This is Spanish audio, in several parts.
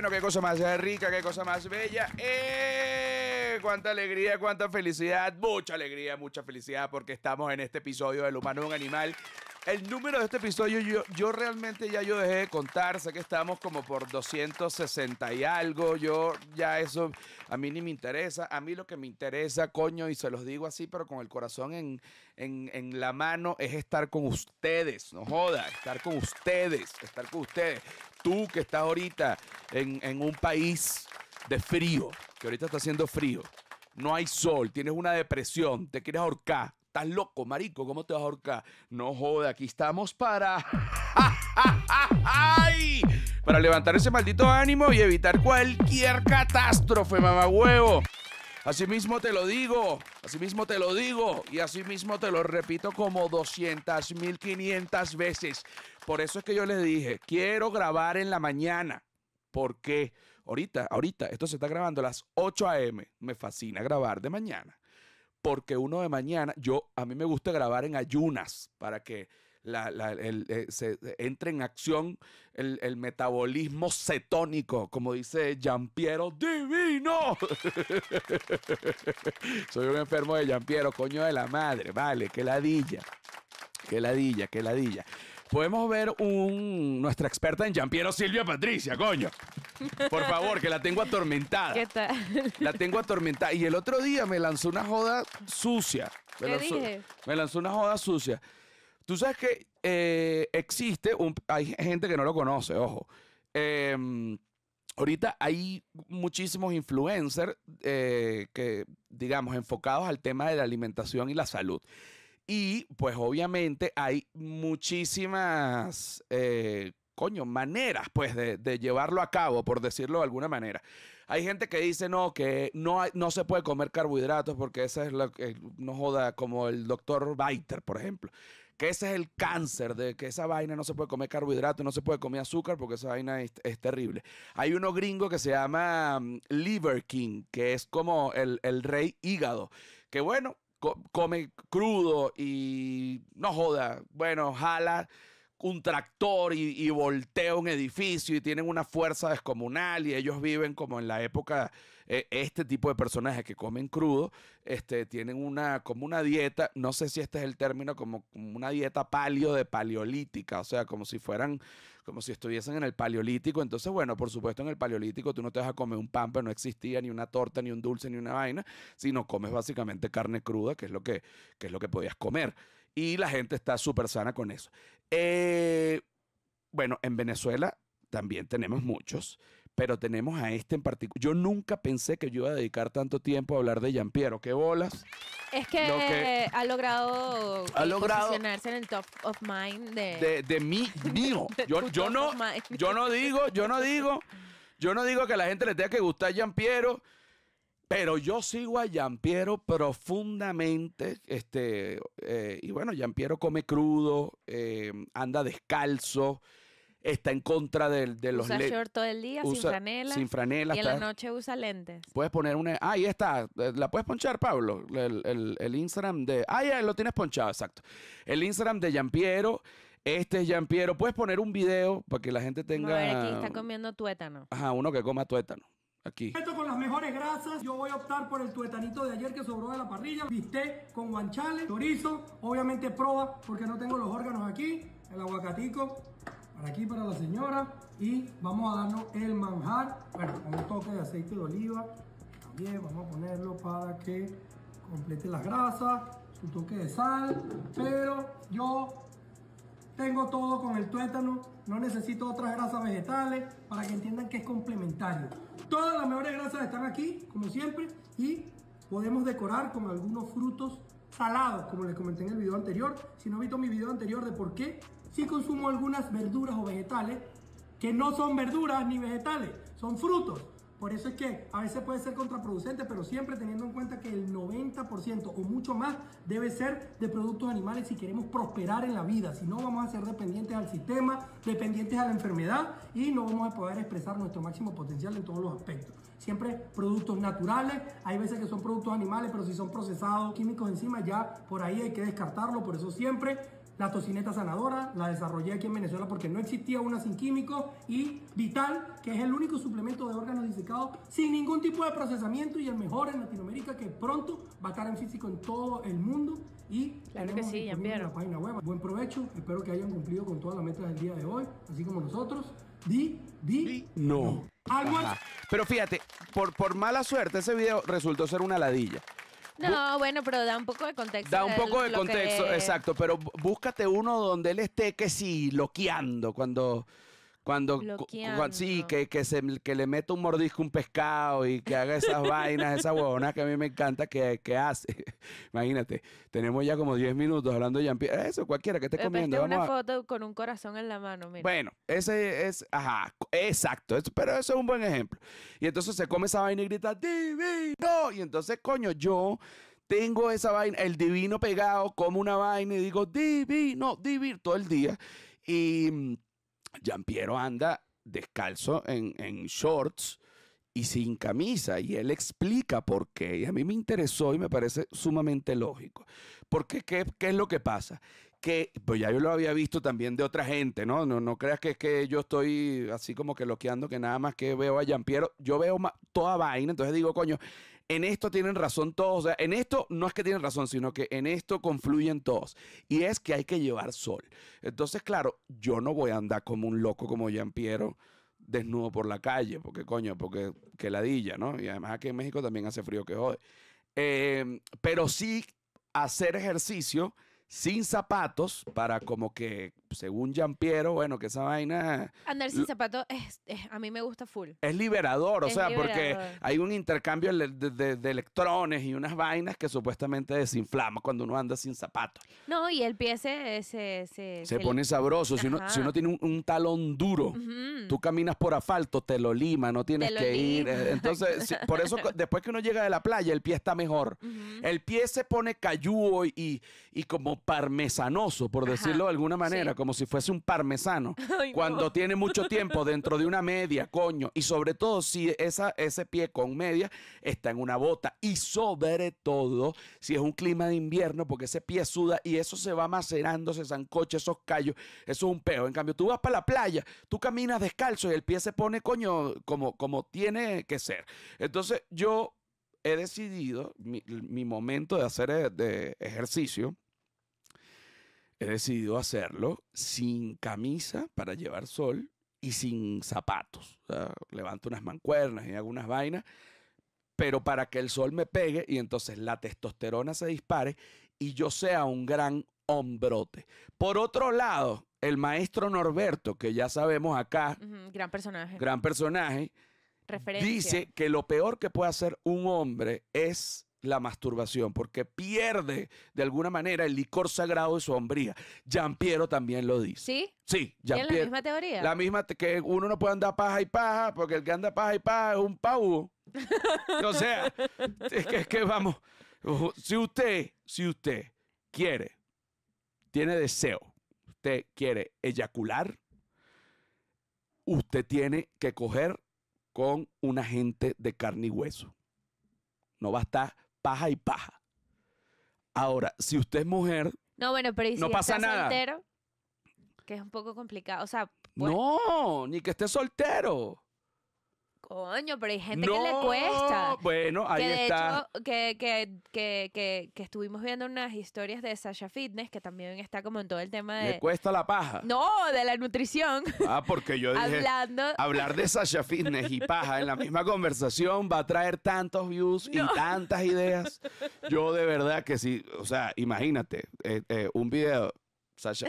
bueno, qué cosa más rica, qué cosa más bella. ¡Eh! ¡Cuánta alegría, cuánta felicidad! Mucha alegría, mucha felicidad porque estamos en este episodio del Humano un Animal el número de este episodio, yo, yo realmente ya yo dejé de contar. Sé que estamos como por 260 y algo. Yo ya eso a mí ni me interesa. A mí lo que me interesa, coño, y se los digo así, pero con el corazón en, en, la mano, es estar con ustedes. No joda, estar con ustedes, estar con ustedes. Tú que estás ahorita en, en un país de frío, que ahorita está haciendo frío no hay sol, tienes una depresión, te quieres ahorcar, Estás loco, marico, ¿cómo te vas a No joda, aquí estamos para. Para levantar ese maldito ánimo y evitar cualquier catástrofe, Así mismo te lo digo, así mismo te lo digo y así mismo te lo repito como 200 mil 500 veces. Por eso es que yo les dije, quiero grabar en la mañana. Porque ahorita, ahorita, esto se está grabando a las 8 a.m. Me fascina grabar de mañana porque uno de mañana, yo, a mí me gusta grabar en ayunas para que eh, se, eh, entre en acción el, metabolismo cetónico, como dice Piero, Divino. Soy un enfermo de Piero, coño de la madre, vale, que ladilla, que ladilla, que ladilla. Podemos ver un, nuestra experta en Piero Silvia Patricia, coño. Por favor, que la tengo atormentada. ¿Qué tal? La tengo atormentada. Y el otro día me lanzó una joda sucia. Me, ¿Qué lanzó, me lanzó una joda sucia. Tú sabes que eh, existe, un, hay gente que no lo conoce, ojo. Em, ahorita hay muchísimos influencers eh, que, digamos, enfocados al tema de la alimentación y la salud. Y pues obviamente hay muchísimas eh, coño, maneras pues de, llevarlo a cabo, por decirlo de alguna manera. Hay gente que dice, no, que no, no se puede comer carbohidratos porque esa es la que no joda, como el doctor Biter, por ejemplo, que ese es el cáncer, de que esa vaina no se puede comer carbohidratos, no se puede comer azúcar porque esa vaina es, terrible. Hay uno gringo que se llama mm, Liver King, que es como el, rey hígado, que bueno, come crudo y no joda, bueno, jala un tractor y, voltea un edificio y tienen una fuerza descomunal y ellos viven como en la época, eh, este tipo de personajes que comen crudo, este, tienen una, como una dieta, no sé si este es el término, como, una dieta palio de paleolítica, o sea, como si fueran, como si estuviesen en el paleolítico, entonces bueno, por supuesto en el paleolítico tú no te vas a comer un pan, pero no existía ni una torta, ni un dulce, ni una vaina, sino comes básicamente carne cruda, que es lo que, que, es lo que podías comer y la gente está súper sana con eso. Eh, bueno, en Venezuela también tenemos muchos, pero tenemos a este en particular. Yo nunca pensé que yo iba a dedicar tanto tiempo a hablar de jean Piero. ¡Qué bolas! Es que, ha eh, logrado, posicionarse en el top of mind de... De, mí, mío. Yo, no, yo no digo, yo no digo... Yo no digo que la gente le tenga que gustar Jean Piero, pero yo sigo a Yampiero profundamente. Este, eh, y bueno, Yampiero come crudo, eh, anda descalzo, está en contra de, los usa short todo el día, sin franela. Y en la noche usa lentes. Puedes poner una. Ah, ahí está. Eh, la puedes ponchar, Pablo. El, Instagram de. Ah, ya lo tienes ponchado, exacto. El Instagram de Yampiero. Este es Yampiero. Puedes poner un video para que la gente tenga. A aquí está comiendo tuétano. Ajá, uno que coma tuétano. Esto con las mejores grasas. Yo voy a optar por el tuetanito de ayer que sobró de la parrilla. viste con guanchales, chorizo. Obviamente proba porque no tengo los órganos aquí. El aguacatico para aquí para la señora. Y vamos a darnos el manjar. Bueno, con un toque de aceite de oliva. También vamos a ponerlo para que complete las grasas. Su toque de sal. Pero yo tengo todo con el tuétano, no necesito otras grasas vegetales para que entiendan que es complementario. Todas las mejores grasas están aquí, como siempre, y podemos decorar con algunos frutos salados, como les comenté en el video anterior. Si no han visto mi video anterior de por qué, sí consumo algunas verduras o vegetales que no son verduras ni vegetales, son frutos por eso es que a veces puede ser contraproducente, pero siempre teniendo en cuenta que el 90% o mucho más debe ser de productos animales si queremos prosperar en la vida. Si no, vamos a ser dependientes al sistema, dependientes a la enfermedad y no vamos a poder expresar nuestro máximo potencial en todos los aspectos. Siempre productos naturales, hay veces que son productos animales, pero si son procesados, químicos encima, ya por ahí hay que descartarlo. Por eso siempre la tocineta sanadora la desarrollé aquí en Venezuela porque no existía una sin químicos y Vital, que es el único suplemento de órganos disecados sin ningún tipo de procesamiento y el mejor en Latinoamérica que pronto va a estar en físico en todo el mundo y claro que sí, ya página web. Buen provecho, espero que hayan cumplido con todas las metas del día de hoy, así como nosotros. Di, di, no. Pero fíjate, por, por mala suerte ese video resultó ser una ladilla. No, bueno, pero da un poco de contexto. Da un poco de contexto, exacto. Pero búscate uno donde él esté que si loqueando, cuando cuando, sí, que, se, que le meta un mordisco un pescado y que haga esas vainas, esas huevonas que a mí me encanta que, hace. Imagínate, tenemos ya como 10 minutos hablando de Jean Pierre. Eso, cualquiera que esté comiendo. Vamos una foto con un corazón en la mano, mira. Bueno, ese es, ajá, exacto. pero eso es un buen ejemplo. Y entonces se come esa vaina y grita, divino. Y entonces, coño, yo tengo esa vaina, el divino pegado, como una vaina y digo, divino, divino, todo el día. Y mm, Piero anda descalzo en, shorts y sin camisa y él explica por qué. Y a mí me interesó y me parece sumamente lógico. Porque ¿qué, qué es lo que pasa? Que, pues ya yo lo había visto también de otra gente, ¿no? No, no creas que es que yo estoy así como que loqueando que nada más que veo a Jean Piero. Yo veo toda vaina, entonces digo, coño, en esto tienen razón todos. O sea, en esto no es que tienen razón, sino que en esto confluyen todos. Y es que hay que llevar sol. Entonces, claro, yo no voy a andar como un loco como Jean Piero desnudo por la calle, porque coño, porque que ladilla, ¿no? Y además aquí en México también hace frío que jode. Eh, pero sí hacer ejercicio sin zapatos para como que, según Piero bueno, que esa vaina... Andar sin zapatos es, a mí me gusta full. Es liberador, o sea, porque hay un intercambio de, electrones y unas vainas que supuestamente desinflama cuando uno anda sin zapatos. No, y el pie se... Se, pone sabroso. Si uno, tiene un, talón duro, tú caminas por asfalto, te lo lima, no tienes que ir. Eh, entonces, por eso después que uno llega de la playa, el pie está mejor. El pie se pone cayúo y, y como parmesanoso, por decirlo de alguna manera, como si fuese un parmesano, cuando tiene mucho tiempo dentro de una media, coño, y sobre todo si esa, ese pie con media está en una bota, y sobre todo si es un clima de invierno, porque ese pie suda y eso se va macerando, se zancocha esos callos, eso es un peo. En cambio, tú vas para la playa, tú caminas descalzo y el pie se pone, coño, como, como tiene que ser. Entonces, yo he decidido mi, momento de hacer eh, de ejercicio he decidido hacerlo sin camisa para llevar sol y sin zapatos. levanto unas mancuernas y hago unas vainas, pero para que el sol me pegue y entonces la testosterona se dispare y yo sea un gran hombrote. Por otro lado, el maestro Norberto, que ya sabemos acá, gran personaje, gran personaje, dice que lo peor que puede hacer un hombre es la masturbación, porque pierde de alguna manera el licor sagrado de su hombría. Jean Piero también lo dice. ¿Sí? Sí, Jean Piero. la misma teoría? La misma, que uno no puede andar paja y paja, porque el que anda paja y paja es un pavo. o sea, es que, es que vamos, si usted, si usted quiere, tiene deseo, usted quiere eyacular, usted tiene que coger con un agente de carne y hueso. No va a estar paja y paja. Ahora, si usted es mujer, no, bueno, pero no pasa nada. que es un poco complicado, o sea, pues no, ni que esté soltero. Coño, pero hay gente que le cuesta. Bueno, ahí está. Hecho, que, estuvimos viendo unas historias de Sasha Fitness, que también está como en todo el tema de. ¿Le cuesta la paja? No, de la nutrición. Ah, porque yo dije. Hablando. Hablar de Sasha Fitness y paja en la misma conversación va a traer tantos views y tantas ideas. Yo de verdad que sí. O sea, imagínate, eh, eh, un video,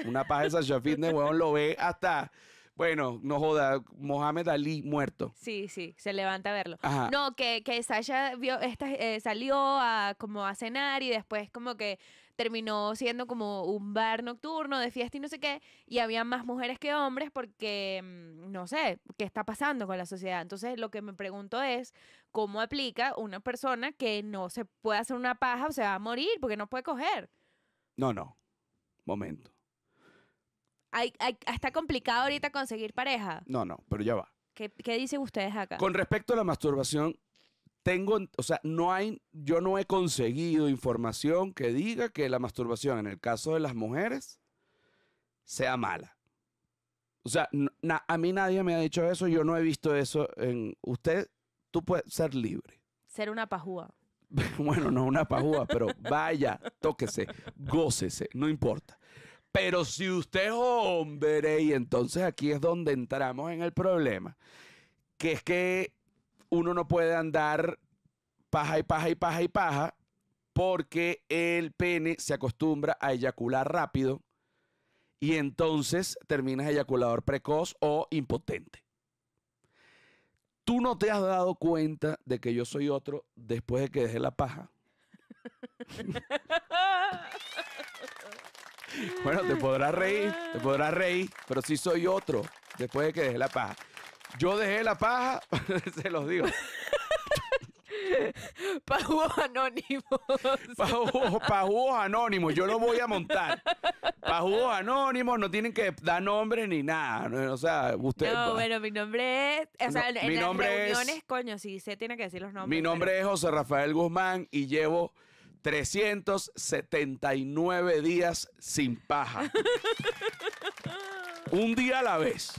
una paja de Sasha Fitness, weón, lo ve hasta bueno, no joda, Mohamed Ali muerto. Sí, sí, se levanta a verlo. No, que, Sasha vio, esta, eh, salió a, como a cenar y después como que terminó siendo como un bar nocturno de fiesta y no sé qué, y había más mujeres que hombres porque, mm, no sé, qué está pasando con la sociedad. Entonces, lo que me pregunto es, ¿cómo aplica una persona que no se puede hacer una paja o se va a morir porque no puede coger? No, no, momento. ¿Está complicado ahorita conseguir pareja? No, no, pero ya va. ¿Qué, dicen ustedes acá? Con respecto a la masturbación, tengo, o sea, no hay, yo no he conseguido información que diga que la masturbación, en el caso de las mujeres, sea mala. O sea, a mí nadie me ha dicho eso, yo no he visto eso en usted. Tú puedes ser libre. Ser una pajúa. bueno, no una pajúa, pero vaya, tóquese, gócese, no importa. Pero si usted es hombre, y entonces aquí es donde entramos en el problema, que es que uno no puede andar paja y paja y paja y paja porque el pene se acostumbra a eyacular rápido y entonces terminas eyaculador precoz o impotente. Tú no te has dado cuenta de que yo soy otro después de que dejé la paja. Bueno, te podrás reír, te podrás reír, pero sí soy otro después de que dejé la paja. Yo dejé la paja, se los digo. Pajúos anónimos. Pajúos, anónimos, yo lo voy a montar. Pajúos anónimos, no tienen que dar nombre ni nada. o sea, usted. No, bueno, mi nombre es. O sea, en mi las reuniones, es, coño, sí se tiene que decir los nombres. Mi nombre es José Rafael Guzmán y llevo 379 días sin paja. Un día a la vez.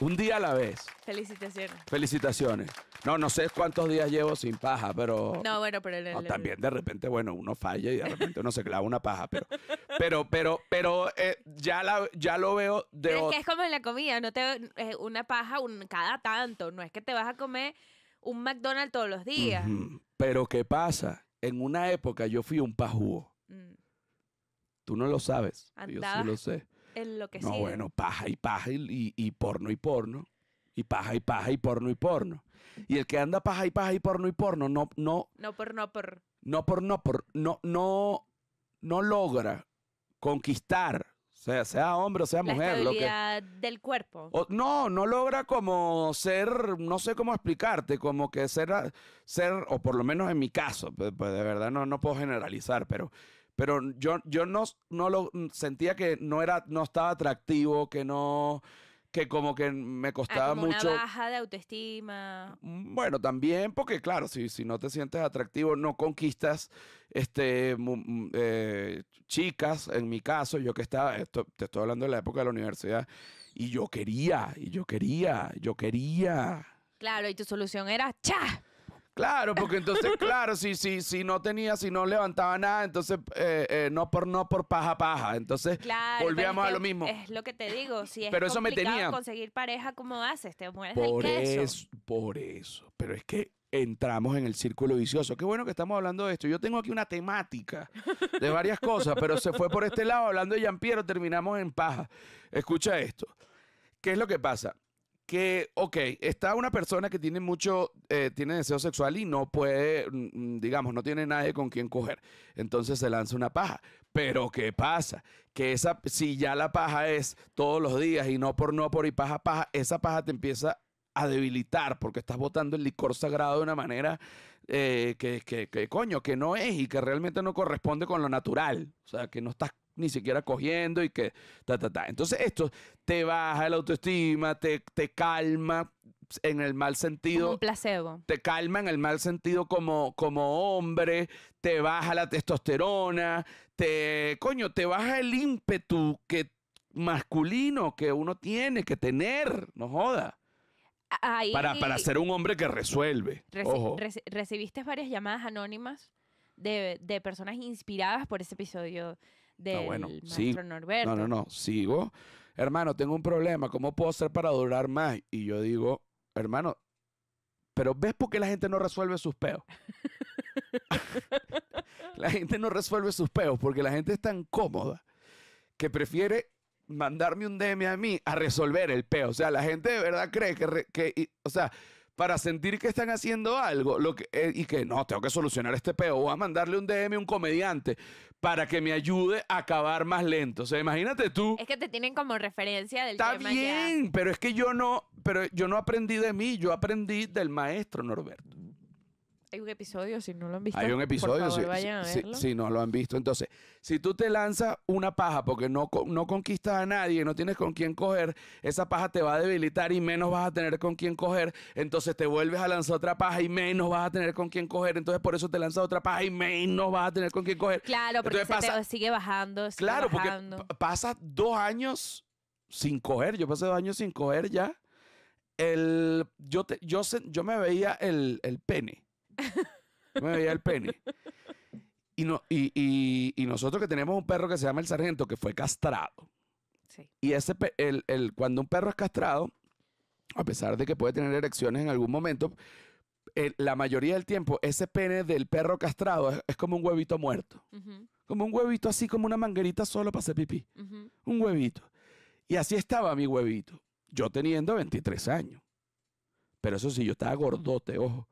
Un día a la vez. Felicitaciones. Felicitaciones. No, no sé cuántos días llevo sin paja, pero. No, bueno, pero. también de repente, bueno, uno falla y de repente uno se clava una paja, pero. Pero, pero, pero eh, ya, ya lo veo de. Pero es que es como en la comida, no te. Eh, una paja cada tanto. No es que te vas a comer un McDonald's todos los días. Pero, ¿qué pasa? en una época yo fui un pajúo. Mm. Tú no lo sabes. yo sí lo sé. En lo que no, bueno, paja y paja y, porno y porno. Y paja y paja y porno y porno. Y el que anda paja y paja y porno y porno no. No, no por no por. No por no por. No, no, no logra conquistar sea, sea hombre o sea mujer. lo del cuerpo. no, no logra como ser, no sé cómo explicarte, como que ser, ser o por lo menos en mi caso, de verdad no, no puedo generalizar, pero pero yo, yo no, no lo sentía que no era, no estaba atractivo, que no, que como que me ah, costaba mucho. Una baja de autoestima. Mm, bueno, también porque claro, si, si no te sientes atractivo, no conquistas este, mm, eh, chicas. En mi caso, yo que estaba, esto, te estoy hablando de la época de la universidad, y yo quería, y yo quería, yo quería. Claro, y tu solución era ¡cha! Claro, porque entonces, claro, si, si, si no tenía, si no levantaba nada, entonces eh, eh, no por no por paja paja. Entonces volvíamos a lo mismo. Es lo que te digo, si es pero eso complicado me conseguir pareja, ¿cómo haces? Te mueres por del Por Eso, por eso. Pero es que entramos en el círculo vicioso. Qué bueno que estamos hablando de esto. Yo tengo aquí una temática de varias cosas, pero se fue por este lado hablando de Jean Piero, terminamos en paja. Escucha esto. ¿Qué es lo que pasa? que, ok, está una persona que tiene mucho, eh, tiene deseo sexual y no puede, mm, mm, digamos, no tiene nadie con quien coger. Entonces se lanza una paja. Pero ¿qué pasa? Que esa, si ya la paja es todos los días y no por no por y paja, paja, esa paja te empieza a debilitar porque estás botando el licor sagrado de una manera eh, que, que, coño, que no es y que realmente no corresponde con lo natural. O sea, que no estás ni siquiera cogiendo y que ta, Entonces esto te baja la autoestima, te, te calma en el mal sentido. Como un placebo. Te calma en el mal sentido como, como hombre, te baja la testosterona, te, coño, te baja el ímpetu que, masculino que uno tiene que tener, no joda. para, para ser un hombre que resuelve. recibiste varias llamadas anónimas de, de, personas inspiradas por ese episodio Ah, del bueno. maestro sí. Norberto. No, no, no, sigo. Hermano, tengo un problema, ¿cómo puedo hacer para durar más? Y yo digo, hermano, pero ¿ves por qué la gente no resuelve sus peos? la gente no resuelve sus peos porque la gente es tan cómoda que prefiere mandarme un DM a mí a resolver el peo. O sea, la gente de verdad cree que, o sea, para sentir que están haciendo algo lo eh, y que no, tengo que solucionar este peo. Voy a mandarle un DM a un comediante para que me ayude a acabar más lento. O sea, imagínate tú. Es que te tienen como referencia del Está bien, pero es que yo no, pero yo no aprendí de mí, yo aprendí del maestro Norberto. Hay un episodio, si no lo han visto. Hay un episodio, si, no lo han visto. Entonces, si tú te lanzas una paja porque no, no conquistas a nadie, no tienes con quién coger, esa paja te va a debilitar y menos vas a tener con quién coger. Entonces te vuelves a lanzar otra paja y menos vas a tener con quién coger. Entonces por eso te lanzas otra paja y menos vas a tener con quién coger. Claro, porque Entonces, sigue bajando. claro, porque pasas dos años sin coger. Yo pasé dos años sin coger ya. El, yo, te, yo, yo me veía el pene me veía el pene. Y, no, y, nosotros que tenemos un perro que se llama el sargento, que fue castrado. Y ese, el, el, cuando un perro es castrado, a pesar de que puede tener erecciones en algún momento, la mayoría del tiempo ese pene del perro castrado es, como un huevito muerto. Como un huevito así, como una manguerita solo para hacer pipí. Un huevito. Y así estaba mi huevito. Yo teniendo 23 años. Pero eso sí, yo estaba gordote, ojo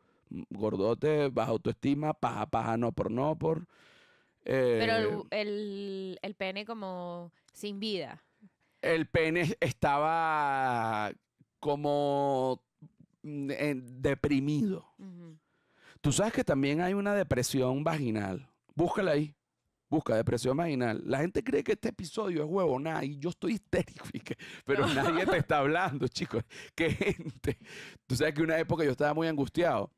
gordote, baja autoestima, paja, paja, no por, no por. Pero eh, el, pene como sin vida. El pene estaba como mm, deprimido. Tú sabes que también hay una depresión vaginal. Búscala ahí. Busca depresión vaginal. La gente cree que este episodio es huevo nada y yo estoy histérico, pero nadie te está hablando, chicos. Qué gente. Tú sabes que una época yo estaba muy angustiado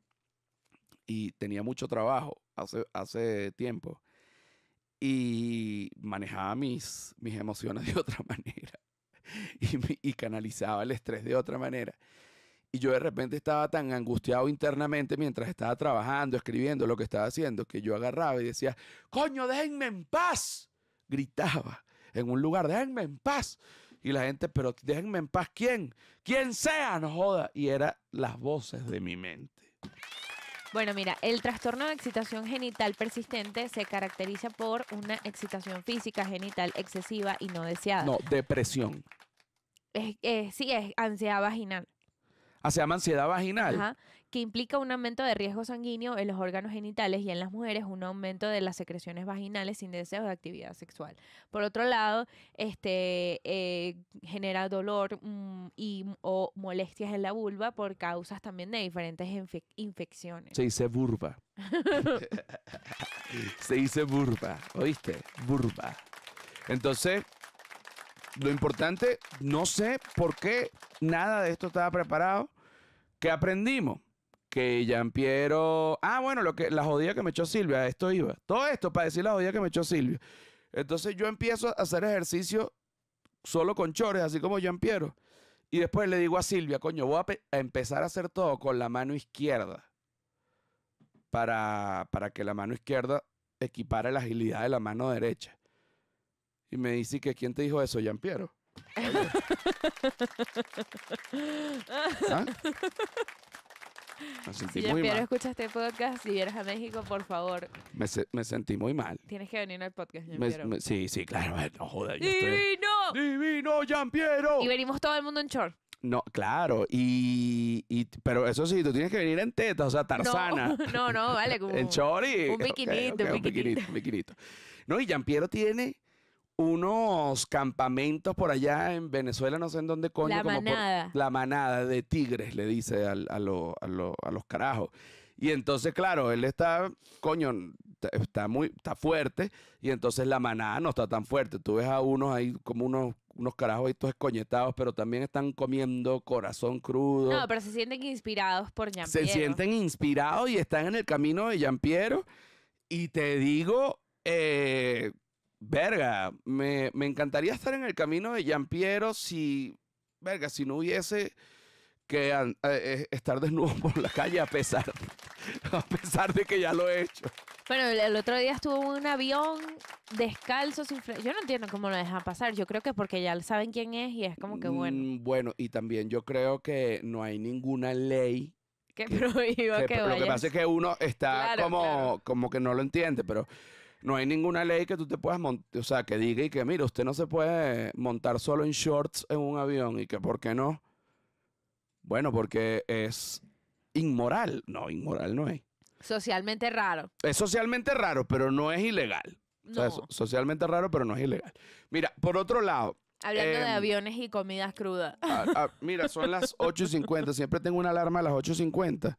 y tenía mucho trabajo hace, hace tiempo y manejaba mis, mis emociones de otra manera y, y canalizaba el estrés de otra manera. Y yo de repente estaba tan angustiado internamente mientras estaba trabajando, escribiendo lo que estaba haciendo, que yo agarraba y decía, coño, déjenme en paz. Gritaba en un lugar, déjenme en paz. Y la gente, pero déjenme en paz, ¿quién? ¿Quién sea? No joda. Y eran las voces de mi mente. Bueno, mira, el trastorno de excitación genital persistente se caracteriza por una excitación física genital excesiva y no deseada. No, depresión. Es, eh, sí, es ansiedad vaginal. Ah, se llama ansiedad vaginal. Ajá que implica un aumento de riesgo sanguíneo en los órganos genitales y en las mujeres un aumento de las secreciones vaginales sin deseo de actividad sexual. Por otro lado, este eh, genera dolor mm, y o molestias en la vulva por causas también de diferentes infecciones. Se dice burba Se dice vulva, ¿oíste? burba Entonces, lo importante, no sé por qué nada de esto estaba preparado. ¿Qué aprendimos? que Jean Piero. Ah, bueno, lo que, la jodida que me echó Silvia, esto iba. Todo esto para decir la jodida que me echó Silvia. Entonces yo empiezo a hacer ejercicio solo con chores, así como Jean Piero. Y después le digo a Silvia, coño, voy a, empezar a hacer todo con la mano izquierda. Para, para que la mano izquierda equipare la agilidad de la mano derecha. Y me dice que ¿quién te dijo eso, Jean Piero? ¿Ah? Me sentí si muy Piero escuchaste escucha este podcast, si vienes a México, por favor. Me, sentí muy mal. Tienes que venir al podcast, sí, sí, claro. Eh, no joda, yo ¡Divino! ¡Divino, Jean Piero! Y venimos todo el mundo en short. No, claro, y, y, pero eso sí, tú tienes que venir en teta, o sea, tarzana. No, no, vale, como en chori. Un biquinito, un piquinito. Un biquinito, un No, y Jean Piero tiene unos campamentos por allá en Venezuela, no sé en dónde coño. La manada. la manada de tigres, le dice a, los carajos. Y entonces, claro, él está, coño, está- muy, está fuerte. Y entonces la manada no está tan fuerte. Tú ves a unos ahí como unos, unos carajos ahí todos escoñetados, pero también están comiendo corazón crudo. No, pero se sienten inspirados por Jean Se sienten inspirados y están en el camino de Jean Piero. Y te digo eh, verga, me, encantaría estar en el camino de Jean Piero si, verga, si no hubiese que eh, eh, estar de nuevo por la calle a pesar, a pesar de que ya lo he hecho. Bueno, el otro día estuvo un avión descalzo, sin Yo no entiendo cómo lo dejan pasar. Yo creo que porque ya saben quién es y es como que bueno. Mm, bueno, y también yo creo que no hay ninguna ley que, prohíba que, Lo que pasa es que uno está como, como que no lo entiende, pero no hay ninguna ley que tú te puedas montar, o sea, que diga y que, mira, usted no se puede montar solo en shorts en un avión y que, ¿por qué no? Bueno, porque es inmoral. No, inmoral no es. Socialmente raro. Es socialmente raro, pero no es ilegal. socialmente raro, pero no es ilegal. Mira, por otro lado, Hablando de em, aviones y comidas crudas. mira, son las 8.50. Siempre tengo una alarma a las 8.50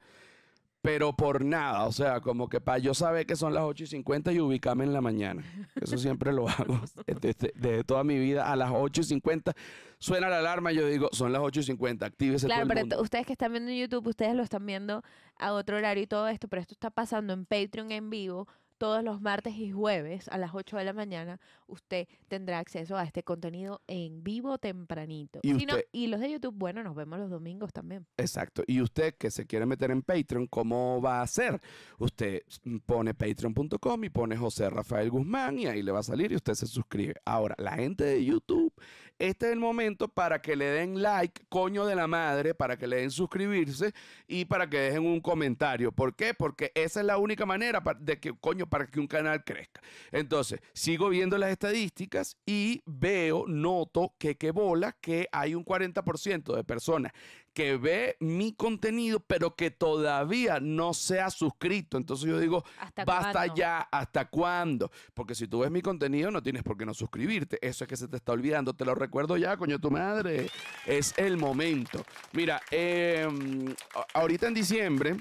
pero por nada. O sea, como que para yo saber que son las 8 y 50 y ubicarme en la mañana. Eso siempre lo hago desde, toda mi vida. A las 8 y 50 suena la alarma y yo digo, son las 8 y 50, actívese Claro, pero ustedes que están viendo en YouTube, ustedes lo están viendo a otro horario y todo esto, pero esto está pasando en Patreon en vivo todos los martes y jueves a las 8 de la mañana, usted tendrá acceso a este contenido en vivo tempranito. Y, los de YouTube, bueno, nos vemos los domingos también. Exacto. Y usted que se quiere meter en Patreon, ¿cómo va a hacer? Usted mm, pone patreon.com y pone José Rafael Guzmán y ahí le va a salir y usted se suscribe. Ahora, la gente de YouTube, este es el momento para que le den like, coño de la madre, para que le den suscribirse y para que dejen un comentario. ¿Por qué? Porque esa es la única manera de que, coño, para que un canal crezca. Entonces, sigo viendo las estadísticas y veo, noto que que bola que hay un 40% de personas que ve mi contenido, pero que todavía no se ha suscrito. Entonces yo digo, ¿Hasta basta ya, ¿hasta cuándo? Porque si tú ves mi contenido, no tienes por qué no suscribirte. Eso es que se te está olvidando. Te lo recuerdo ya, coño, tu madre. Es el momento. Mira, em, ahorita en diciembre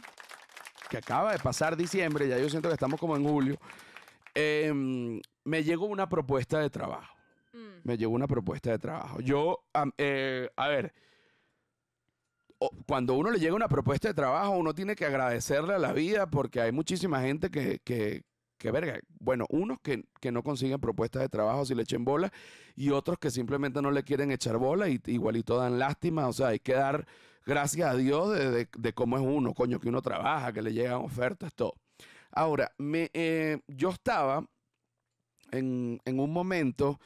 que acaba de pasar diciembre, ya yo siento que estamos como en julio, em, me llegó una propuesta de trabajo. Mm. Me llegó una propuesta de trabajo. Yo, eh, a ver, cuando uno le llega una propuesta de trabajo, uno tiene que agradecerle a la vida porque hay muchísima gente que, que, verga, bueno, unos que, que, no consiguen propuestas de trabajo si le echen bola y otros que simplemente no le quieren echar bola y igualito dan lástima, o sea, hay que dar gracias a Dios de, de, cómo es uno, coño, que uno trabaja, que le llegan ofertas, todo. Ahora, eh, yo estaba en, en, un momento,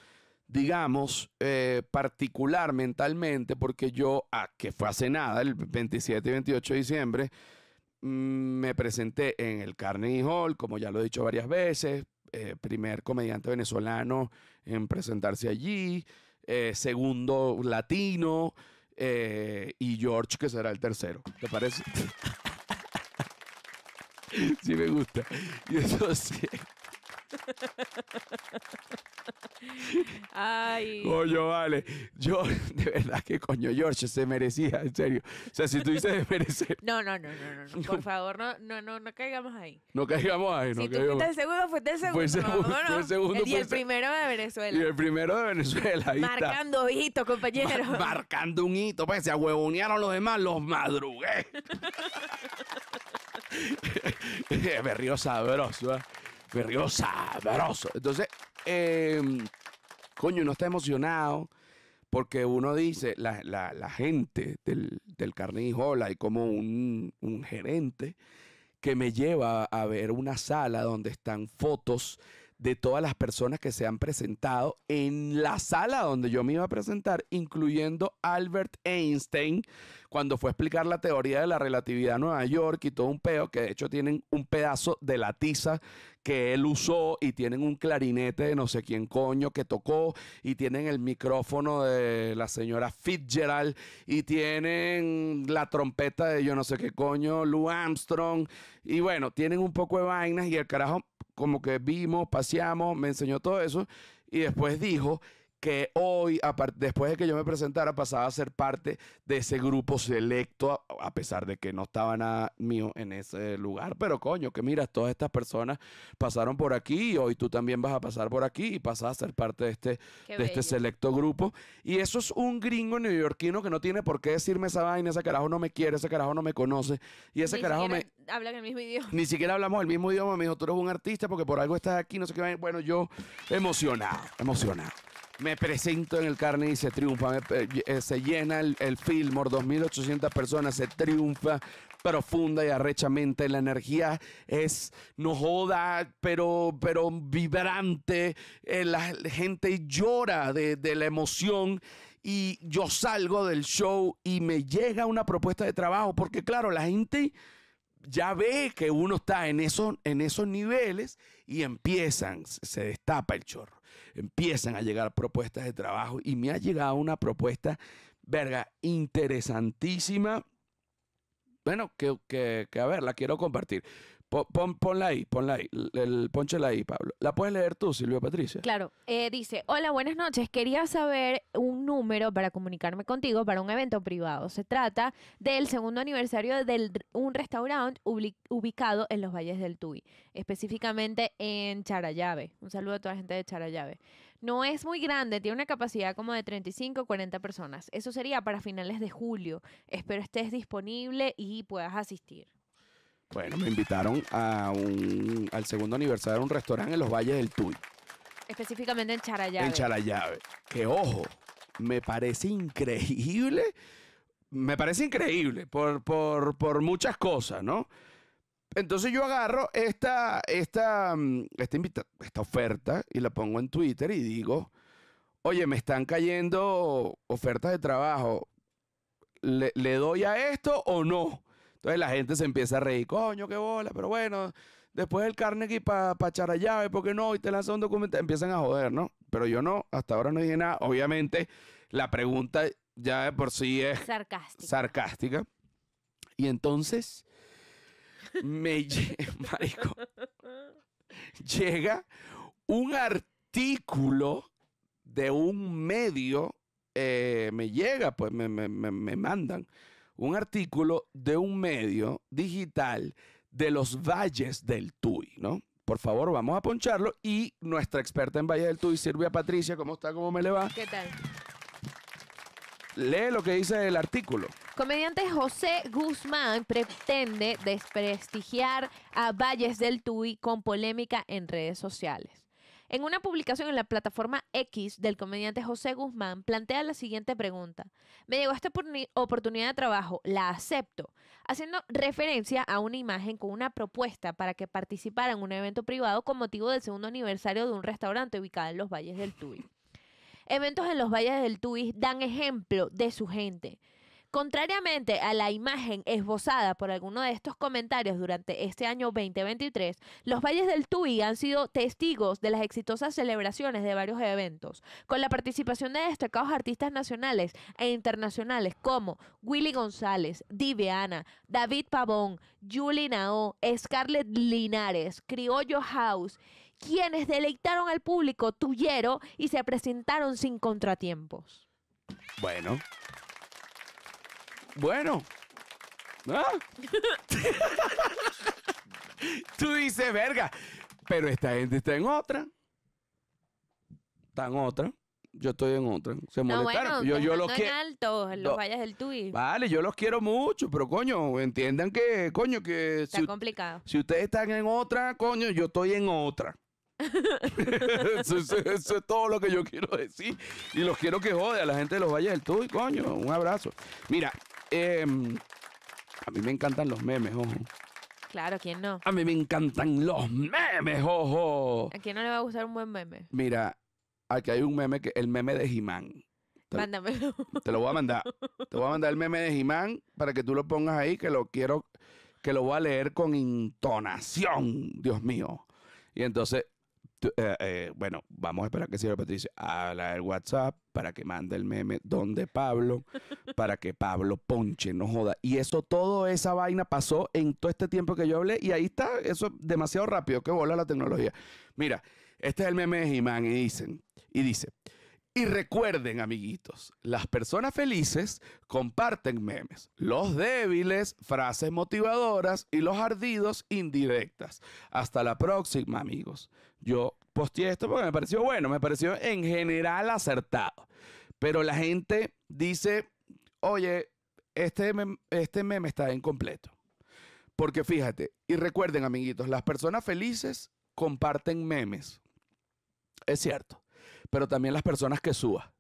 digamos, eh, particular mentalmente, porque yo, ah, que fue hace nada, el 27 y 28 de diciembre, mm, me presenté en el Carnegie Hall, como ya lo he dicho varias veces, eh, primer comediante venezolano en presentarse allí, segundo latino, eh, y George, que será el tercero. ¿Te parece? sí, me gusta. Y sí. Ay. Coño, vale. Yo, de verdad que coño, George se merecía, en serio. O sea, si tú dices merecer. No, no, no, no, no. Por favor, no, no, no, no caigamos ahí. No caigamos ahí, no si caigamos. Fuiste el segundo, fuiste el segundo. Fue el segundo, el y el primero de Venezuela. Y el primero de Venezuela. Marcando hito, compañero. marcando un hito, pues se ahuevonearon los demás, los madrugué. Me río sabroso, ¿eh? perreo sabroso. Entonces, em, coño, uno está emocionado porque uno dice, la, gente del, del hay como un, gerente que me lleva a ver una sala donde están fotos de todas las personas que se han presentado en la sala donde yo me iba a presentar, incluyendo Albert Einstein, cuando fue a explicar la teoría de la relatividad a Nueva York y todo un peo, que de hecho tienen un pedazo de la tiza que él usó y tienen un clarinete de no sé quién coño que tocó y tienen el micrófono de la señora Fitzgerald y tienen la trompeta de yo no sé qué coño, Lou Armstrong y bueno, tienen un poco de vainas y el carajo como que vimos, paseamos, me enseñó todo eso y después dijo que hoy, después de que yo me presentara, pasaba a ser parte de ese grupo selecto, a pesar de que no estaba nada mío en ese lugar. Pero coño, que mira, todas estas personas pasaron por aquí y hoy tú también vas a pasar por aquí y pasas a ser parte de este, de este selecto grupo. Y eso es un gringo neoyorquino que no tiene por qué decirme esa vaina, ese carajo no me quiere, ese carajo no me conoce. Y ese carajo me hablan el mismo idioma. Ni siquiera hablamos el mismo idioma. Me dijo, tú eres un artista porque por algo estás aquí, no sé qué. Bueno, yo emocionado, emocionado. Me presento en el carnet y se triunfa. Eh, se llena el, el por 2.800 personas, se triunfa profunda y arrechamente. La energía es no joda, pero, pero vibrante. Eh, la gente llora de, de, la emoción. Y yo salgo del show y me llega una propuesta de trabajo, porque claro, la gente ya ve que uno está en esos, en esos niveles y empiezan, se destapa el chorro, empiezan a llegar propuestas de trabajo y me ha llegado una propuesta, verga, interesantísima. Bueno, que a ver, la quiero compartir. Pon, ponla ahí, ponla ahí, el, ponchela ahí, Pablo. ¿La puedes leer tú, Silvia Patricia? Claro. Eh, dice, hola, buenas noches. Quería saber un número para comunicarme contigo para un evento privado. Se trata del segundo aniversario de un restaurante ubicado en los valles del Tuy, específicamente en Charallave. Un saludo a toda la gente de Charallave. No es muy grande, tiene una capacidad como de 35 o 40 personas. Eso sería para finales de julio. Espero estés disponible y puedas asistir. Bueno, me invitaron a un, al segundo aniversario de un restaurante en los valles del Tuy. Específicamente en Charayave. En Charallave Que ojo, me parece increíble. Me parece increíble por, por, por muchas cosas, ¿no? Entonces yo agarro esta, esta, mm, esta, oferta y la pongo en Twitter y digo, oye, me están cayendo ofertas de trabajo. le doy a esto o no? Entonces la gente se empieza a reír, coño, qué bola, pero bueno, después el Carnegie para pa echar a llave, ¿por qué no? Y te lanzan un documento, empiezan a joder, ¿no? Pero yo no, hasta ahora no dije nada. Obviamente, la pregunta ya de por sí es sarcástica. Y entonces, me llega un artículo de un medio, eh, me llega, pues me mandan un artículo de un medio digital de los valles del Tuy, ¿no? Por favor, vamos a poncharlo y nuestra experta en Valles del Tuy, Silvia Patricia, ¿cómo está? ¿Cómo me le va? ¿Qué tal? Lee lo que dice el artículo. Comediante José Guzmán pretende desprestigiar a Valles del Tuy con polémica en redes sociales. En una publicación en la plataforma X del comediante José Guzmán, plantea la siguiente pregunta. Me llegó esta oportunidad de trabajo, la acepto, haciendo referencia a una imagen con una propuesta para que participara en un evento privado con motivo del segundo aniversario de un restaurante ubicado en los Valles del Tuy. Eventos en los Valles del Tuy dan ejemplo de su gente. Contrariamente a la imagen esbozada por alguno de estos comentarios durante este año 2023, los valles del Tui han sido testigos de las exitosas celebraciones de varios eventos, con la participación de destacados artistas nacionales e internacionales como Willy González, Diviana, David Pavón, Julie Nao, Scarlett Linares, Criollo House, quienes deleitaron al público tuyero y se presentaron sin contratiempos. Bueno, bueno. ¿Ah? Tú dices, verga, pero esta gente está en otra. Está en otra. Yo estoy en otra. Se no, molestaron. Bueno, yo, pues yo los alto, los vallas del tuy Vale, yo los quiero mucho, pero coño, entiendan que, coño, que. Está complicado. Si ustedes están en otra, coño, yo estoy en otra. eso, es todo lo que yo quiero decir. Y los quiero que jode a la gente de los valles del tuy coño. Un abrazo. Mira, Em, a mí me encantan los memes, ojo. Claro, quién no? A mí me encantan los memes, ojo. ¿A quién no le va a gustar un buen meme? Mira, aquí hay un meme que el meme de Jimán. Mándamelo. Te lo voy a mandar. Te voy a mandar el meme de Jimán para que tú lo pongas ahí, que lo quiero, que lo voy a leer con intonación, Dios mío. Y entonces eh, eh, bueno, vamos a esperar que sirva Patricia. Habla del WhatsApp para que mande el meme donde Pablo, para que Pablo ponche, no joda. Y eso, toda esa vaina pasó en todo este tiempo que yo hablé y ahí está, eso es demasiado rápido, que bola la tecnología. Mira, este es el meme de He-Man y dicen, y dice, y recuerden, amiguitos, las personas felices comparten memes, los débiles frases motivadoras y los ardidos indirectas. Hasta la próxima, amigos. Yo posteé esto porque me pareció bueno, me pareció en general acertado. Pero la gente dice, oye, este este meme está incompleto. Porque fíjate, y recuerden, amiguitos, las personas felices comparten memes. Es cierto pero también las personas que suba.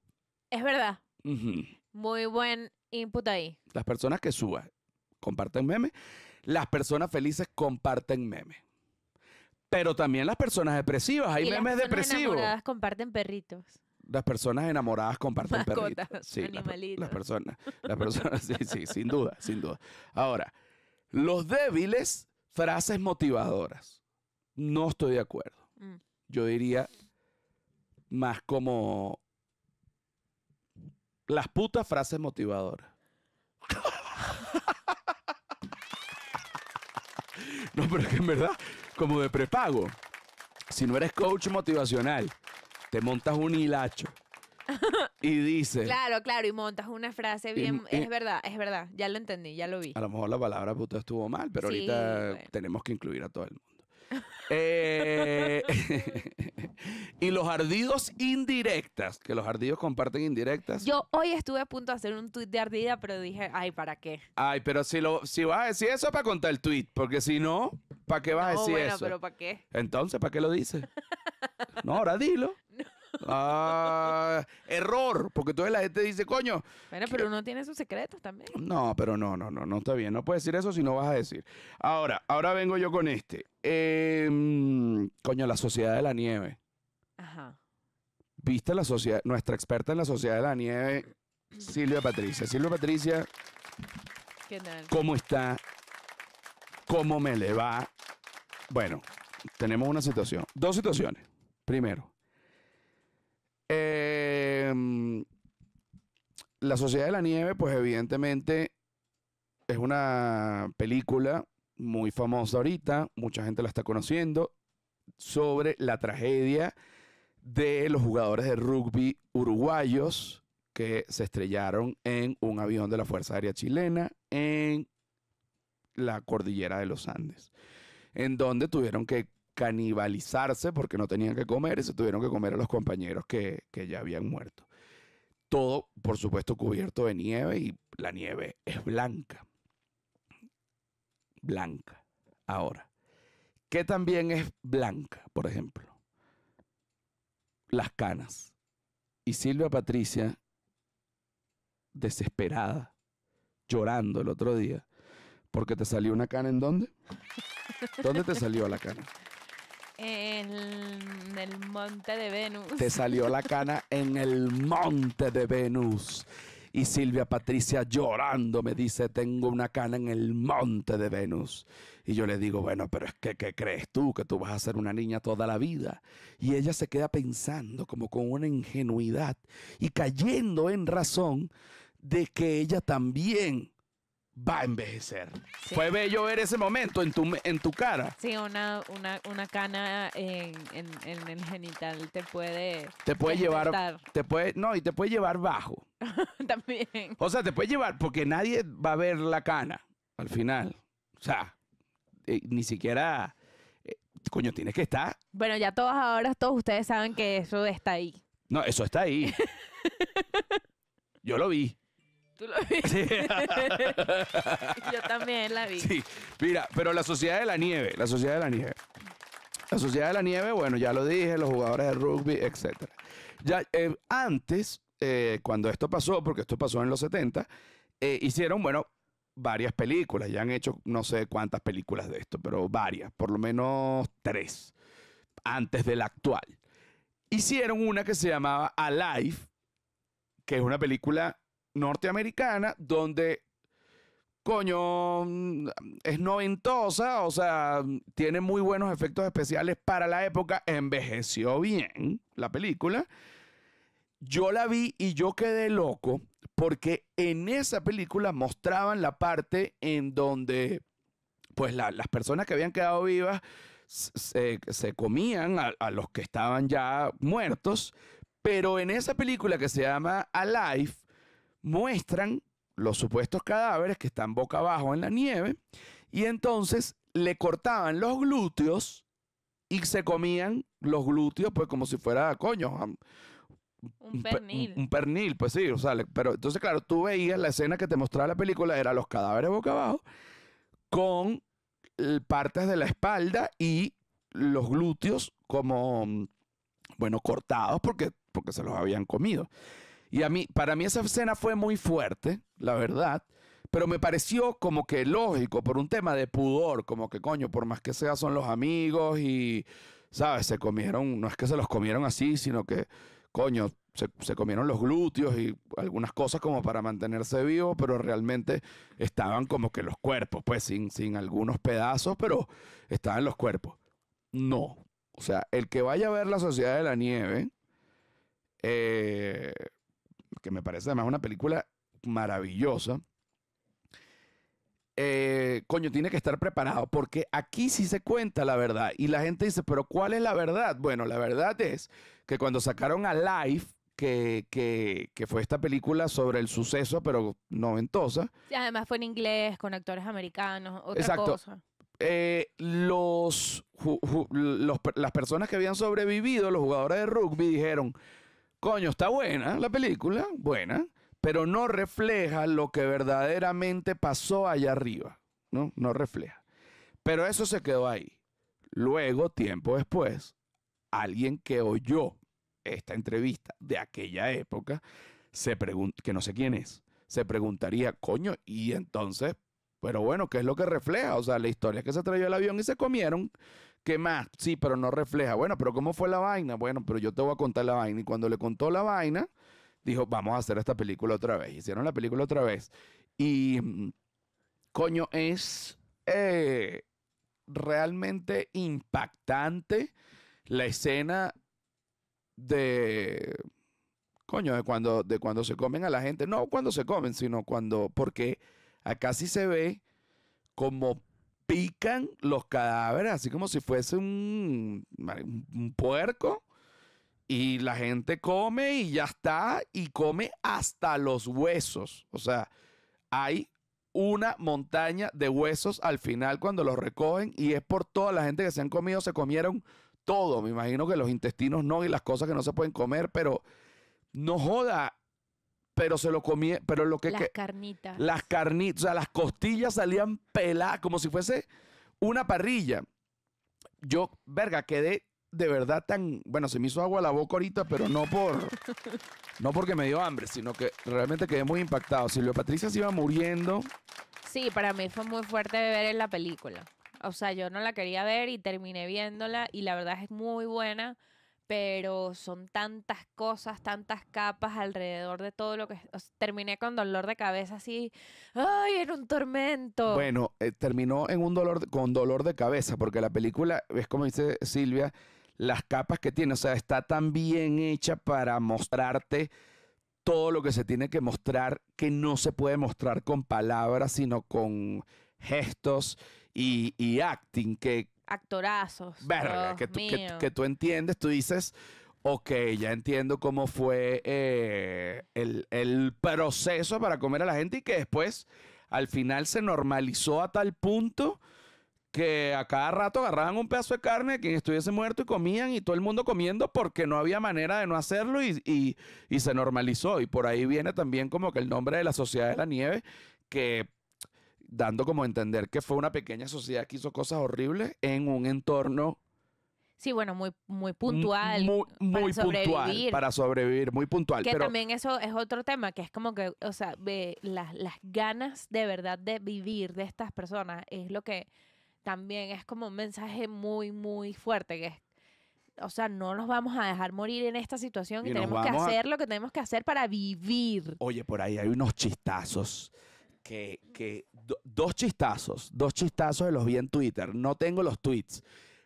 Es verdad. Muy buen input ahí. Las personas que suban comparten memes. Las personas felices comparten memes. Pero también las personas depresivas. Hay memes depresivos. las personas enamoradas comparten perritos. Las personas enamoradas comparten perritos. las, personas. Las personas, sí, sí, sin duda, sin duda. Ahora, los débiles, frases motivadoras. No estoy de acuerdo. Mm. Yo diría más como las putas frases motivadoras. no, pero es que en verdad, como de prepago, si no eres coach motivacional, te montas un hilacho y dices. Claro, claro, y montas una frase bien. es verdad, es verdad, ya lo entendí, ya lo vi. A lo mejor la palabra puta estuvo mal, pero ahorita tenemos que incluir a todo el mundo. Eh, y los ardidos indirectas, que los ardidos comparten indirectas. Yo hoy estuve a punto de hacer un tuit de ardida, pero dije, ay, ¿para qué? Ay, pero si, lo, si vas a decir eso, para contar el tuit, porque si no, ¿para qué vas a decir bueno, pero ¿para qué? Entonces, ¿para qué lo dices? no, ahora dilo. No. Ah, error, porque toda la gente dice, coño. Bueno, pero uno tiene sus secretos también. No, pero no, no, no, no está bien. No puedes decir eso si no vas a decir. Ahora, ahora vengo yo con este. Em, coño, la sociedad de la nieve. Ajá. ¿Viste la sociedad, nuestra experta en la sociedad de la nieve, Silvia Patricia? Silvia Patricia. ¿Qué tal? ¿Cómo está? ¿Cómo me le va? Bueno, tenemos una situación. Dos situaciones. Primero, Em, la Sociedad de la Nieve, pues evidentemente es una película muy famosa ahorita, mucha gente la está conociendo, sobre la tragedia de los jugadores de rugby uruguayos que se estrellaron en un avión de la Fuerza Aérea Chilena en la cordillera de los Andes, en donde tuvieron que canibalizarse porque no tenían que comer y se tuvieron que comer a los compañeros que, que ya habían muerto. Todo, por supuesto, cubierto de nieve y la nieve es blanca. Blanca. Ahora, que también es blanca, por ejemplo? Las canas. Y Silvia Patricia, desesperada, llorando el otro día, porque te salió una cana en dónde? ¿Dónde te salió la cana? En el monte de Venus. Te salió la cana en el monte de Venus. Y Silvia Patricia llorando me dice, tengo una cana en el monte de Venus. Y yo le digo, bueno, pero es que, ¿qué crees tú? Que tú vas a ser una niña toda la vida. Y ella se queda pensando como con una ingenuidad y cayendo en razón de que ella también va a envejecer. Puede Fue bello ver ese momento en tu, en tu cara. Sí, una, cana en, el genital te puede... Te puede llevar... Te puede, no, y te puede llevar bajo. También. O sea, te puede llevar porque nadie va a ver la cana al final. O sea, eh, ni siquiera... Eh, coño, tienes que estar. Bueno, ya todas ahora, todos ustedes saben que eso está ahí. No, eso está ahí. Yo lo vi. Yo también la vi. Sí, mira, pero la Sociedad de la Nieve, la Sociedad de la Nieve. La Sociedad de la Nieve, bueno, ya lo dije, los jugadores de rugby, etc. Ya, eh, antes, eh, cuando esto pasó, porque esto pasó en los 70, eh, hicieron, bueno, varias películas. Ya han hecho no sé cuántas películas de esto, pero varias, por lo menos tres, antes de la actual. Hicieron una que se llamaba Alive, que es una película norteamericana donde, coño, es noventosa, o sea, tiene muy buenos efectos especiales para la época, envejeció bien la película. Yo la vi y yo quedé loco porque en esa película mostraban la parte en donde pues las personas que habían quedado vivas eh, se, comían a, a, los que estaban ya muertos, pero en esa película que se llama Alive, muestran los supuestos cadáveres que están boca abajo en la nieve y entonces le cortaban los glúteos y se comían los glúteos pues como si fuera, coño, un pernil. Un, pernil, pues sí, o sea, pero entonces, claro, tú veías la escena que te mostraba la película, era los cadáveres boca abajo, con partes de la espalda y los glúteos como, mm, bueno, cortados porque, porque se los habían comido. Y a mí, para mí esa escena fue muy fuerte, la verdad, pero me pareció como que lógico, por un tema de pudor, como que coño, por más que sea son los amigos y, ¿sabes? Se comieron, no es que se los comieron así, sino que, coño, se, comieron los glúteos y algunas cosas como para mantenerse vivo, pero realmente estaban como que los cuerpos, pues sin, sin algunos pedazos, pero estaban los cuerpos. No. O sea, el que vaya a ver la Sociedad de la Nieve, eh, que me parece además una película maravillosa, eh, coño, tiene que estar preparado, porque aquí sí se cuenta la verdad. Y la gente dice, pero ¿cuál es la verdad? Bueno, la verdad es que cuando sacaron a Life, que, fue esta película sobre el suceso, pero noventosa. Sí, además fue en inglés, con actores americanos, otra exacto. cosa. Eh, los, las personas que habían sobrevivido, los jugadores de rugby, dijeron, Coño, está buena la película, buena, pero no refleja lo que verdaderamente pasó allá arriba, ¿no? No refleja. Pero eso se quedó ahí. Luego, tiempo después, alguien que oyó esta entrevista de aquella época, se que no sé quién es, se preguntaría, coño, y entonces, pero bueno, ¿qué es lo que refleja? O sea, la historia que se trayó el avión y se comieron ¿Qué más? Sí, pero no refleja. Bueno, pero ¿cómo fue la vaina? Bueno, pero yo te voy a contar la vaina. Y cuando le contó la vaina, dijo, vamos a hacer esta película otra vez. Hicieron la película otra vez. Y, mm, coño, es eh, realmente impactante la escena de... Coño, de cuando, de cuando se comen a la gente. No cuando se comen, sino cuando... Porque acá sí se ve como pican los cadáveres así como si fuese un, un puerco. Y la gente come y ya está, y come hasta los huesos. O sea, hay una montaña de huesos al final cuando los recogen y es por toda la gente que se han comido, se comieron todo. Me imagino que los intestinos no y las cosas que no se pueden comer, pero no joda pero se lo comía, pero lo que... Las carnitas. Las carnitas, o sea, las costillas salían peladas, como si fuese una parrilla. Yo, verga, quedé de verdad tan, bueno, se me hizo agua la boca ahorita, pero no por, no porque me dio hambre, sino que realmente quedé muy impactado. Silvia Patricia se iba muriendo. Sí, para mí fue muy fuerte de ver en la película. O sea, yo no la quería ver y terminé viéndola y la verdad es muy buena pero son tantas cosas, tantas capas alrededor de todo lo que... terminé con dolor de cabeza así, ¡ay, era un tormento! Bueno, eh, terminó en un dolor, con dolor de cabeza, porque la película, ves como dice Silvia, las capas que tiene, o sea, está tan bien hecha para mostrarte todo lo que se tiene que mostrar, que no se puede mostrar con palabras, sino con gestos y, y acting, que actorazos. Verga, que, tú, que, tú entiendes, tú dices, ok, ya entiendo cómo fue eh, el, proceso para comer a la gente y que después al final se normalizó a tal punto que a cada rato agarraban un pedazo de carne de quien estuviese muerto y comían y todo el mundo comiendo porque no había manera de no hacerlo y, y se normalizó. Y por ahí viene también como que el nombre de la Sociedad de la Nieve, que dando como a entender que fue una pequeña sociedad que hizo cosas horribles en un entorno Sí, bueno, muy, muy puntual. Muy, para puntual. Para sobrevivir, muy puntual. Que también eso es otro tema, que es como que, o sea, las, las ganas de verdad de vivir de estas personas es lo que también es como un mensaje muy, muy fuerte, que es, o sea, no nos vamos a dejar morir en esta situación y, tenemos que hacer lo que tenemos que hacer para vivir. Oye, por ahí hay unos chistazos que, que dos chistazos, dos chistazos de los vi en Twitter. No tengo los tweets,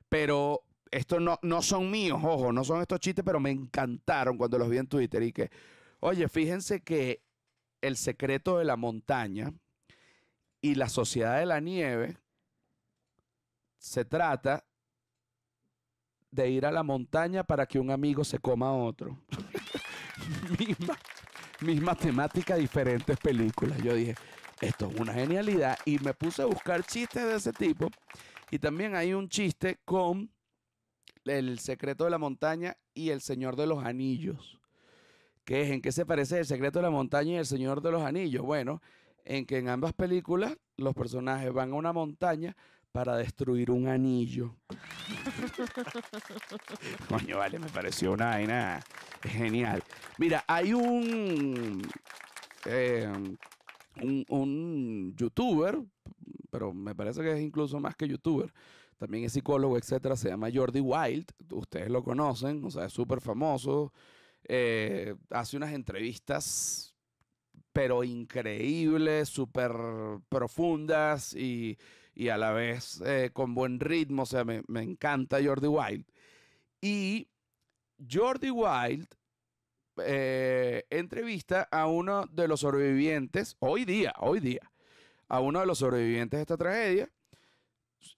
pero estos no, no son míos, ojo, no son estos chistes, pero me encantaron cuando los vi en Twitter y que, oye, fíjense que el secreto de la montaña y la sociedad de la nieve se trata de ir a la montaña para que un amigo se coma a otro. misma, misma temática, diferentes películas. Yo dije, esto es una genialidad. Y me puse a buscar chistes de ese tipo. Y también hay un chiste con El secreto de la montaña y El señor de los anillos. ¿Qué es en qué se parece El secreto de la montaña y El señor de los anillos. Bueno, en que en ambas películas los personajes van a una montaña para destruir un anillo. Coño, vale, me pareció una vaina genial. Mira, hay un eh, un, youtuber, pero me parece que es incluso más que youtuber, también es psicólogo, etcétera, se llama Jordi Wild, ustedes lo conocen, o sea, es súper famoso, eh, hace unas entrevistas pero increíbles, súper profundas y, a la vez eh, con buen ritmo, o sea, me, me encanta Jordi Wild. Y Jordi Wild eh, entrevista a uno de los sobrevivientes, hoy día, hoy día, a uno de los sobrevivientes de esta tragedia.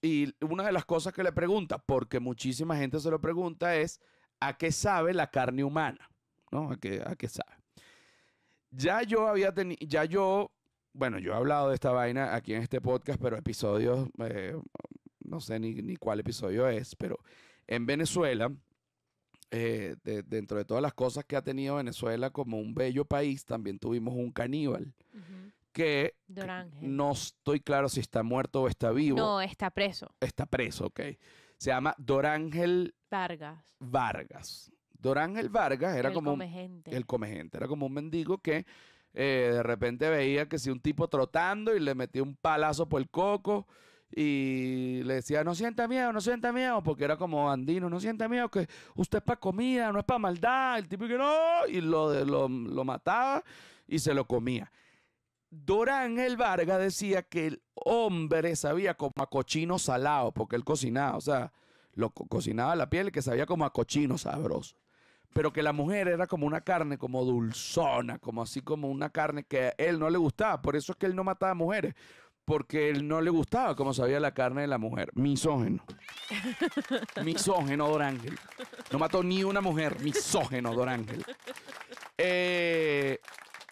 Y una de las cosas que le pregunta, porque muchísima gente se lo pregunta, es ¿a qué sabe la carne humana? ¿No? ¿A qué, sabe? Ya yo había tenido, ya yo, bueno, yo he hablado de esta vaina aquí en este podcast, pero episodios, eh, no sé ni, ni cuál episodio es, pero en Venezuela eh, dentro de todas las cosas que ha tenido Venezuela como un bello país, también tuvimos un caníbal. Que no estoy claro si está muerto o está vivo. No, está preso. Está preso, ok. Se llama Dorángel Vargas. Vargas. Dorángel Vargas era como el comegente, era como un mendigo que eh, de repente veía que si un tipo trotando y le metía un palazo por el coco y le decía, no sienta miedo, no sienta miedo, porque era como andino, no sienta miedo, que usted es para comida, no es para maldad, el tipo que no, y lo, lo, lo mataba y se lo comía. Durán, el Vargas decía que el hombre sabía como a cochino salado, porque él cocinaba, o sea, lo cocinaba la piel y que sabía como a cochino sabroso. Pero que la mujer era como una carne como dulzona, como así como una carne que a él no le gustaba, por eso es que él no mataba mujeres, porque él no le gustaba cómo sabía la carne de la mujer. Misógeno. Misógeno, Dorángel. No mató ni una mujer. Misógeno, Dorángel. Eh,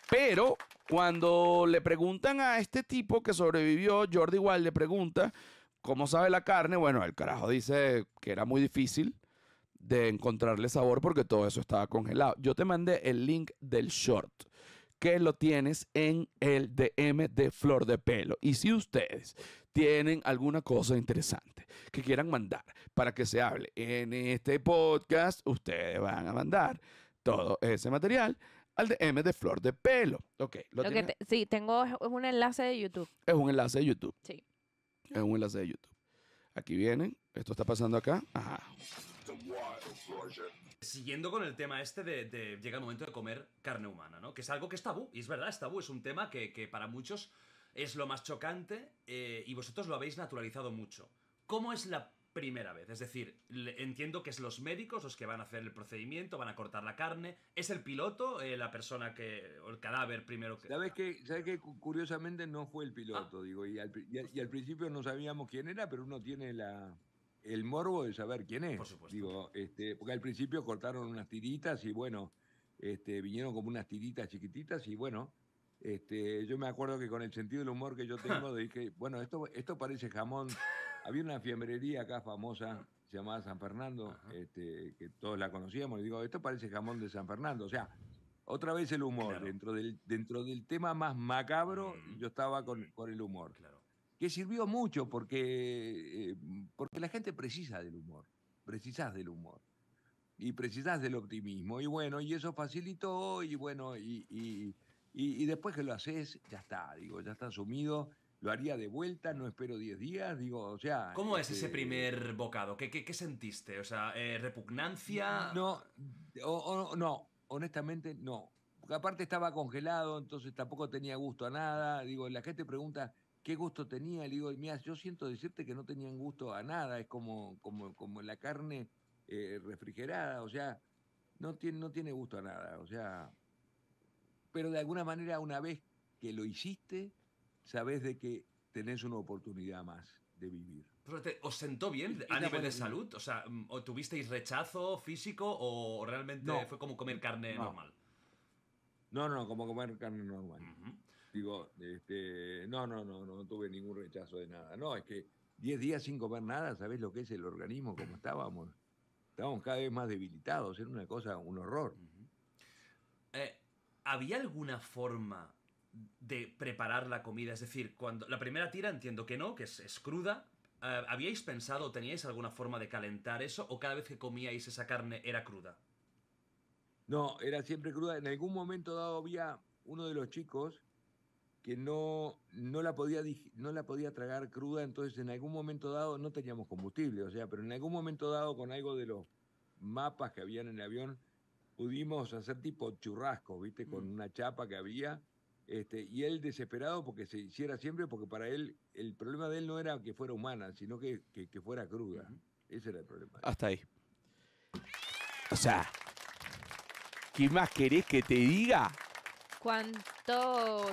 pero cuando le preguntan a este tipo que sobrevivió, Jordi Wild le pregunta cómo sabe la carne. Bueno, el carajo dice que era muy difícil de encontrarle sabor porque todo eso estaba congelado. Yo te mandé el link del short que lo tienes en el DM de Flor de Pelo. Y si ustedes tienen alguna cosa interesante que quieran mandar para que se hable en este podcast, ustedes van a mandar todo ese material al DM de Flor de Pelo. Ok, Sí, tengo un enlace de YouTube. Es un enlace de YouTube. Sí. Es un enlace de YouTube. Aquí vienen. Esto está pasando acá. Ajá siguiendo con el tema este de, de, llega el momento de comer carne humana, ¿no? Que es algo que es tabú, y es verdad, es tabú, es un tema que, para muchos es lo más chocante eh, y vosotros lo habéis naturalizado mucho. ¿Cómo es la primera vez? Es decir, entiendo que es los médicos los que van a hacer el procedimiento, van a cortar la carne, es el piloto, eh, la persona que, o el cadáver primero que... ¿Sabes que, que curiosamente no fue el piloto, ah. digo, y al principio no sabíamos quién era, pero uno tiene la el morbo de saber quién es. Digo, este, porque al principio cortaron unas tiritas y bueno, este, vinieron como unas tiritas chiquititas y bueno, este, yo me acuerdo que con el sentido del humor que yo tengo dije, bueno, esto, esto parece jamón. Había una fiambrería acá famosa llamada San Fernando, este, que todos la conocíamos, y digo, esto parece jamón de San Fernando. O sea, otra vez el humor, dentro, del, dentro del tema más macabro, yo estaba con, con el humor. Claro que sirvió mucho porque, eh, porque la gente precisa del humor, precisas del humor y precisas del optimismo. Y bueno, y eso facilitó y bueno, y, y, después que lo haces, ya está, digo, ya está asumido. Lo haría de vuelta, no espero 10 días, digo, o sea... ¿Cómo es ese este, primer bocado? ¿Qué, sentiste? O sea, eh, ¿repugnancia? No, no, honestamente no. Porque aparte estaba congelado, entonces tampoco tenía gusto a nada. Digo, la gente pregunta, qué gusto tenía. Le digo, mira, yo siento decirte que no tenían gusto a nada, es como, como, como la carne eh, refrigerada, o sea, no tiene, no tiene gusto a nada, o sea, pero de alguna manera una vez que lo hiciste, sabes de que tenés una oportunidad más de vivir. ¿Os sentó bien a nivel de salud? O sea, mm, ¿tuvisteis rechazo físico o realmente fue como comer carne normal? No, no, como comer carne normal. Uh digo, este, no, no, no, no tuve ningún rechazo de nada. No, es que 10 días sin comer nada, ¿sabes lo que es el organismo? como estábamos? Estábamos cada vez más debilitados, era una cosa, un horror. Eh, ¿Había alguna forma de preparar la comida? Es decir, cuando la primera tira entiendo que no, que es, cruda. Eh, ¿Habíais pensado, teníais alguna forma de calentar eso o cada vez que comíais esa carne era cruda? No, era siempre cruda. En algún momento dado había uno de los chicos que no, no, la podía, no la podía tragar cruda, entonces en algún momento dado no teníamos combustible, o sea, pero en algún momento dado con algo de los mapas que habían en el avión, pudimos hacer tipo churrasco, ¿viste? Con mm. una chapa que había. Este, y él desesperado porque se hiciera siempre, porque para él el problema de él no era que fuera humana, sino que, que, fuera cruda. Ese era el problema. Hasta ahí. O sea, ¿qué más querés que te diga?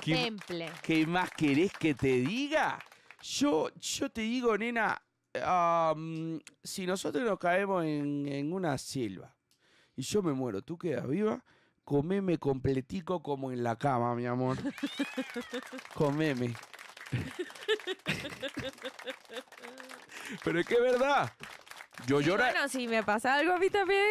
¿Qué, temple. ¿Qué más querés que te diga? Yo, yo te digo, nena, si nosotros nos caemos en, una selva y yo me muero, ¿tú quedas viva? comeme completico como en la cama, mi amor. comeme. Pero es que es verdad. Yo lloro. Bueno, si me pasa algo a mí también,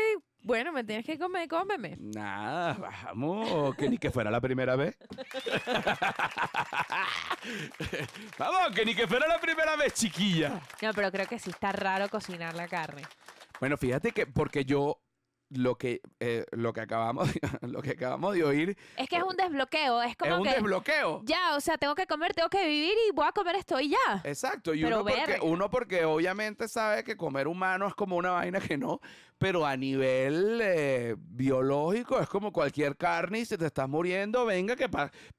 bueno, me tienes que comer, cómeme. Nada, vamos, que ni que fuera la primera vez. vamos, que ni que fuera la primera vez, chiquilla. No, pero creo que sí está raro cocinar la carne. Bueno, fíjate que porque yo lo que, eh, lo, que acabamos, lo que acabamos de oír. Es que es un desbloqueo, es como. Es un desbloqueo. Ya, o sea, tengo que comer, tengo que vivir y voy a comer esto y ya. Exacto, y uno, porque, obviamente sabe que comer humano es como una vaina que no, pero a nivel eh, biológico es como cualquier carne y si te estás muriendo, venga que,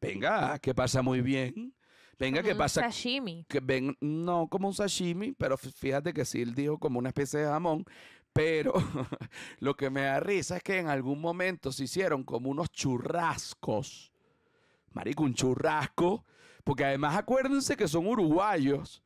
venga, que pasa muy bien. Venga, que un pasa? Sashimi. Que ven, no como un sashimi, pero fíjate que sí él dijo como una especie de jamón. Pero lo que me da risa es que en algún momento se hicieron como unos churrascos. Marico, un churrasco. Porque además acuérdense que son uruguayos.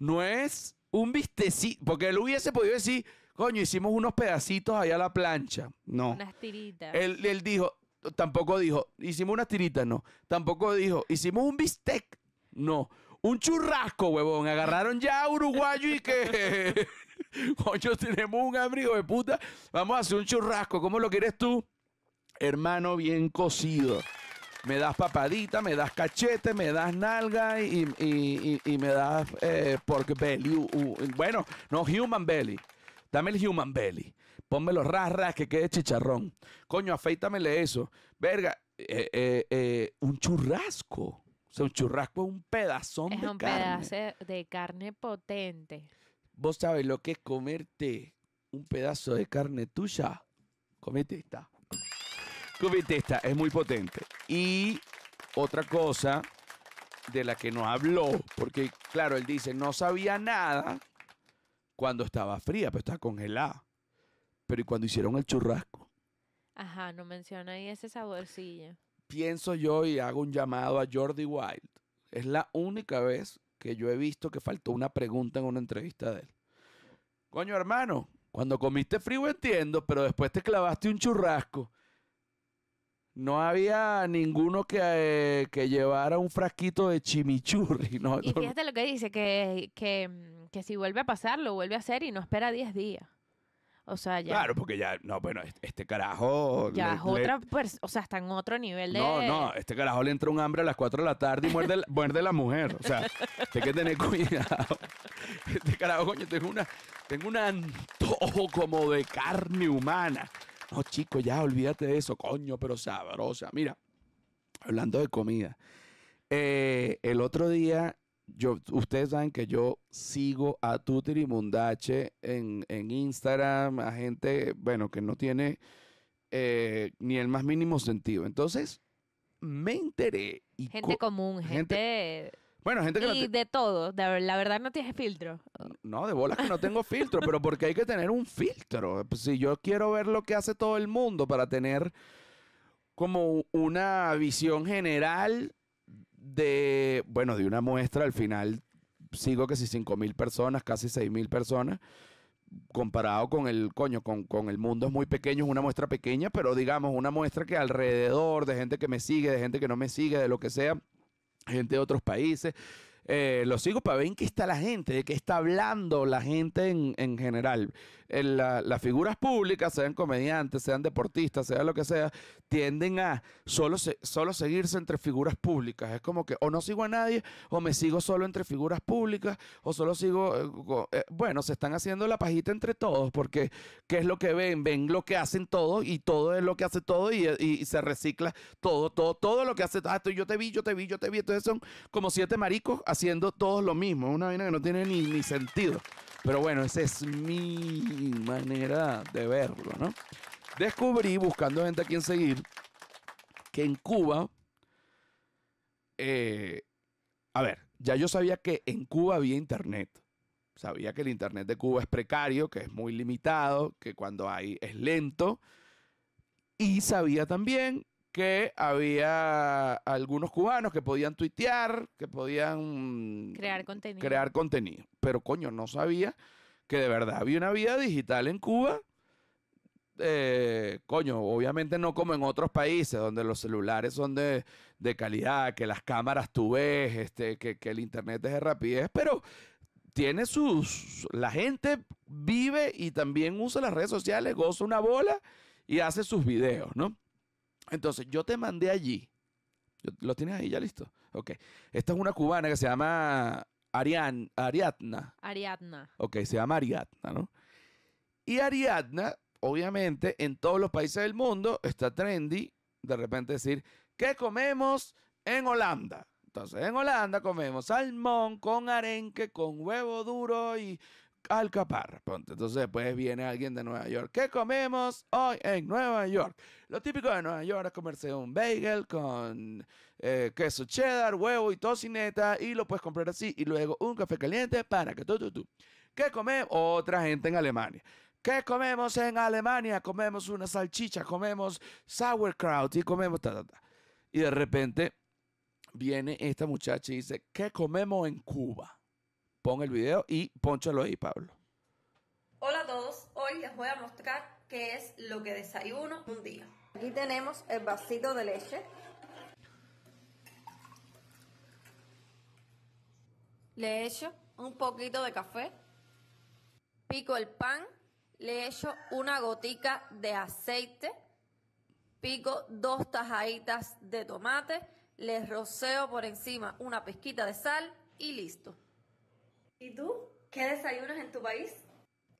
No es un vistecito. Porque él hubiese podido decir, coño, hicimos unos pedacitos allá a la plancha. No. Unas tiritas. Él, dijo, tampoco dijo, hicimos unas tiritas, no. Tampoco dijo, hicimos un bistec. No. Un churrasco, huevón. Agarraron ya a uruguayo y que. Coño, tenemos un hambre, de puta. Vamos a hacer un churrasco. ¿Cómo lo quieres tú? Hermano, bien cocido. Me das papadita, me das cachete, me das nalga y, me das eh, pork belly. bueno, no, human belly. Dame el human belly. Pónmelo ras, ras, que quede chicharrón. Coño, afeítamele eso. Verga, eh, eh, eh, un churrasco. O sea, un churrasco es un pedazón es un pedazo de carne potente. ¿Vos sabés lo que es comerte un pedazo de carne tuya? Comete esta. Comete esta, es muy potente. Y otra cosa de la que no habló, porque claro, él dice, no sabía nada cuando estaba fría, pero estaba congelada. Pero y cuando hicieron el churrasco. Ajá, no menciona ahí ese saborcillo. Pienso yo y hago un llamado a Jordi Wild. Es la única vez que yo he visto que faltó una pregunta en una entrevista de él. Coño, hermano, cuando comiste frío entiendo, pero después te clavaste un churrasco. No había ninguno que, eh, que llevara un frasquito de chimichurri. Y fíjate lo que dice, que, que si vuelve a pasar, lo vuelve a hacer y no espera 10 días. O sea, ya. Claro, porque ya, no, bueno, este, carajo. Ya es otra, pues o sea, está en otro nivel de. No, no, este carajo le entra un hambre a las 4 de la tarde y muerde, la, la mujer. O sea, hay que tener cuidado. Este carajo, coño, tengo una, tengo un antojo como de carne humana. No, chico, ya olvídate de eso, coño, pero sabrosa. Mira, hablando de comida. Eh, el otro día yo, ustedes saben que yo sigo a y Mundache en, Instagram, a gente, bueno, que no tiene eh, ni el más mínimo sentido. Entonces, me enteré. gente común, gente... Bueno, gente Y de todo, la verdad no tienes filtro. No, de bolas que no tengo filtro, pero porque hay que tener un filtro. Pues si yo quiero ver lo que hace todo el mundo para tener como una visión general de, bueno, de una muestra, al final sigo que si 5 mil personas, casi seis mil personas, comparado con el, coño, con, con, el mundo es muy pequeño, es una muestra pequeña, pero digamos, una muestra que alrededor de gente que me sigue, de gente que no me sigue, de lo que sea, gente de otros países, eh, lo sigo para ver en qué está la gente, de qué está hablando la gente en, general. En las figuras públicas, sean comediantes, sean deportistas, sea lo que sea, tienden a solo, solo seguirse entre figuras públicas. Es como que o no sigo a nadie, o me sigo solo entre figuras públicas, o solo sigo. Eh, eh, bueno, se están haciendo la pajita entre todos, porque ¿qué es lo que ven? Ven lo que hacen todos y todo es lo que hace todo y, se recicla todo, todo, todo lo que hace. Ah, yo te vi, yo te vi, yo te vi. Entonces son como siete maricos haciendo todos lo mismo. una vaina que no tiene ni, sentido. Pero bueno, esa es mi manera de verlo, ¿no? Descubrí, buscando gente a quien seguir, que en Cuba, eh, a ver, ya yo sabía que en Cuba había internet. Sabía que el internet de Cuba es precario, que es muy limitado, que cuando hay es lento. Y sabía también que había algunos cubanos que podían tuitear, que podían crear contenido. Crear contenido. Pero coño, no sabía que de verdad había una vida digital en Cuba. Eh, coño, obviamente no como en otros países donde los celulares son de, calidad, que las cámaras tú ves, este, que, que el internet es de rapidez, pero tiene sus... La gente vive y también usa las redes sociales, goza una bola y hace sus videos, ¿no? Entonces, yo te mandé allí. ¿Lo tienes ahí ya listo? Ok. Esta es una cubana que se llama Ariadna. Ariadna. Ok, se llama Ariadna, ¿no? Y Ariadna, obviamente, en todos los países del mundo está trendy de repente decir, ¿qué comemos en Holanda? Entonces, en Holanda comemos salmón con arenque, con huevo duro y al Ponte. Entonces después viene alguien de Nueva York. ¿Qué comemos hoy en Nueva York? Lo típico de Nueva York es comerse un bagel con eh, queso cheddar, huevo y tocineta y lo puedes comprar así y luego un café caliente para que tú, tú, tú. ¿Qué come otra gente en Alemania? ¿Qué comemos en Alemania? Comemos una salchicha, comemos sauerkraut y comemos ta, ta, ta. Y de repente viene esta muchacha y dice, ¿qué comemos en Cuba? pon el video y ponchalo ahí, Pablo. Hola a todos, hoy les voy a mostrar qué es lo que desayuno un día. Aquí tenemos el vasito de leche. Le echo un poquito de café, pico el pan, le echo una gotica de aceite, pico dos tajaditas de tomate, Le roceo por encima una pesquita de sal y listo. ¿Y tú? ¿Qué desayunas en tu país?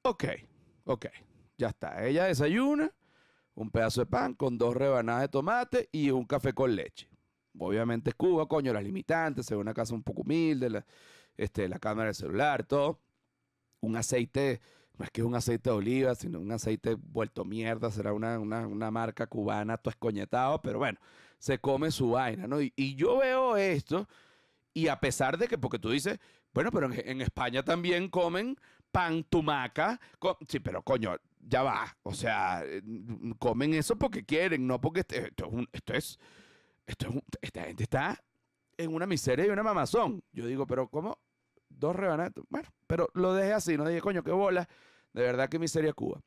Ok, ok, ya está. Ella desayuna un pedazo de pan con dos rebanadas de tomate y un café con leche. Obviamente Cuba, coño, las limitantes, se ve una casa un poco humilde, la, este, la cámara del celular, todo. Un aceite, no es que es un aceite de oliva, sino un aceite vuelto mierda, será una, una, marca cubana, todo escoñetado, pero bueno, se come su vaina, ¿no? y yo veo esto, y a pesar de que, porque tú dices, bueno, pero en, España también comen pan tumaca. sí, pero coño, ya va. O sea, eh, comen eso porque quieren, no porque este, esto, es esto es, esta gente está en una miseria y una mamazón. Yo digo, pero ¿cómo? Dos rebanadas. Bueno, pero lo dejé así, no dije, coño, qué bola. De verdad, qué miseria Cuba.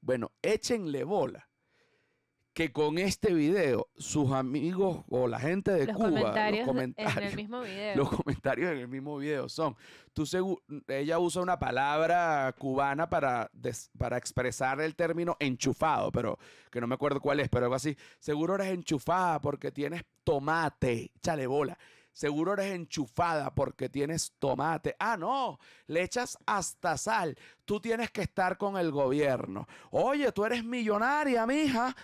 Bueno, échenle bola que con este video sus amigos o la gente de Cuba los comentarios en el mismo video los comentarios en el mismo video son tú ella usa una palabra cubana para para expresar el término enchufado pero que no me acuerdo cuál es pero algo así seguro eres enchufada porque tienes tomate chale bola Seguro eres enchufada porque tienes tomate. Ah, no, le echas hasta sal. Tú tienes que estar con el gobierno. Oye, tú eres millonaria, mija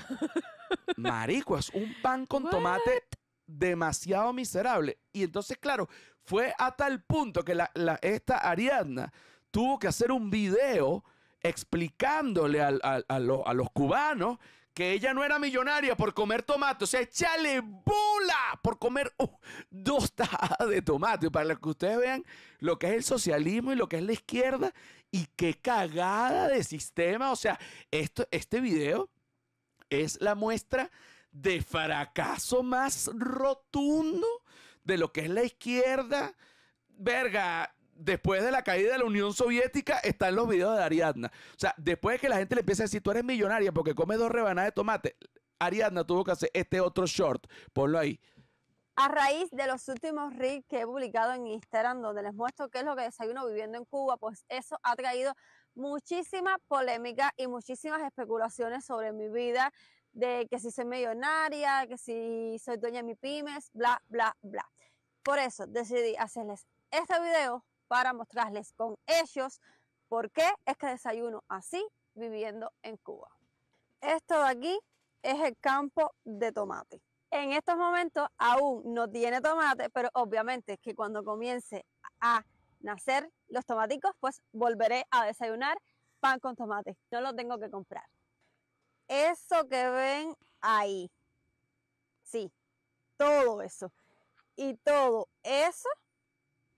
maricuas, es un pan con tomate demasiado miserable. Y entonces, claro, fue a tal punto que la, esta Ariadna tuvo que hacer un video explicándole a, los cubanos que ella no era millonaria por comer tomate. O sea, échale bola por comer uh, dos tajadas de tomate. Para que ustedes vean lo que es el socialismo y lo que es la izquierda y qué cagada de sistema. O sea, esto, este video es la muestra de fracaso más rotundo de lo que es la izquierda. Verga, después de la caída de la Unión Soviética están los videos de Ariadna. O sea, después de que la gente le empieza a decir, tú eres millonaria porque comes dos rebanadas de tomate, Ariadna tuvo que hacer este otro short. Ponlo ahí. A raíz de los últimos reels que he publicado en Instagram, donde les muestro qué es lo que desayuno viviendo en Cuba, pues eso ha traído muchísima polémica y muchísimas especulaciones sobre mi vida, de que si soy millonaria, que si soy dueña de mi pymes, bla, bla, bla. Por eso decidí hacerles este video para mostrarles con ellos por qué es que desayuno así viviendo en Cuba. Esto de aquí es el campo de tomate. En estos momentos aún no tiene tomate, pero obviamente que cuando comience a nacer los tomaticos, pues volveré a desayunar pan con tomate. No lo tengo que comprar. Eso que ven ahí. Sí, todo eso. Y todo eso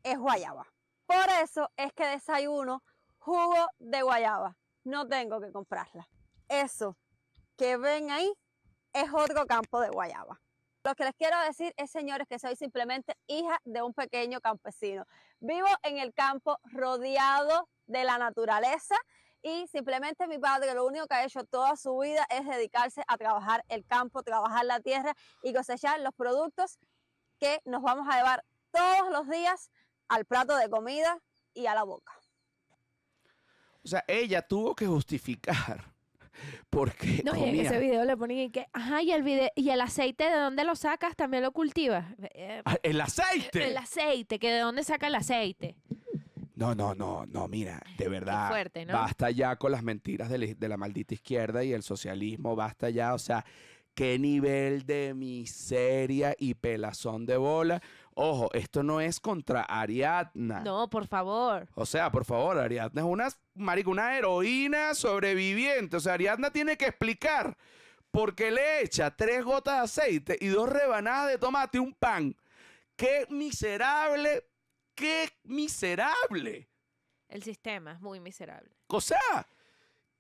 es guayaba. Por eso es que desayuno jugo de guayaba. No tengo que comprarla. Eso que ven ahí es otro campo de guayaba. Lo que les quiero decir es, señores, que soy simplemente hija de un pequeño campesino. Vivo en el campo rodeado de la naturaleza y simplemente mi padre lo único que ha hecho toda su vida es dedicarse a trabajar el campo, trabajar la tierra y cosechar los productos que nos vamos a llevar todos los días al plato de comida y a la boca. O sea, ella tuvo que justificar porque ese video le ponen que, ajá, y el, video, y el aceite, ¿de dónde lo sacas? También lo cultivas. Eh, eh, ah, ¡El aceite! el aceite, que de dónde saca el aceite. No, no, no, no, mira, de verdad. Basta ya con las mentiras de la, de la maldita izquierda y el socialismo, basta ya, o sea, qué nivel de miseria y pelazón de bola. Ojo, esto no es contra Ariadna. No, por favor. O sea, por favor, Ariadna es una, marico, una heroína sobreviviente. O sea, Ariadna tiene que explicar por qué le echa tres gotas de aceite y dos rebanadas de tomate y un pan. ¡Qué miserable! ¡Qué miserable! El sistema es muy miserable. O sea,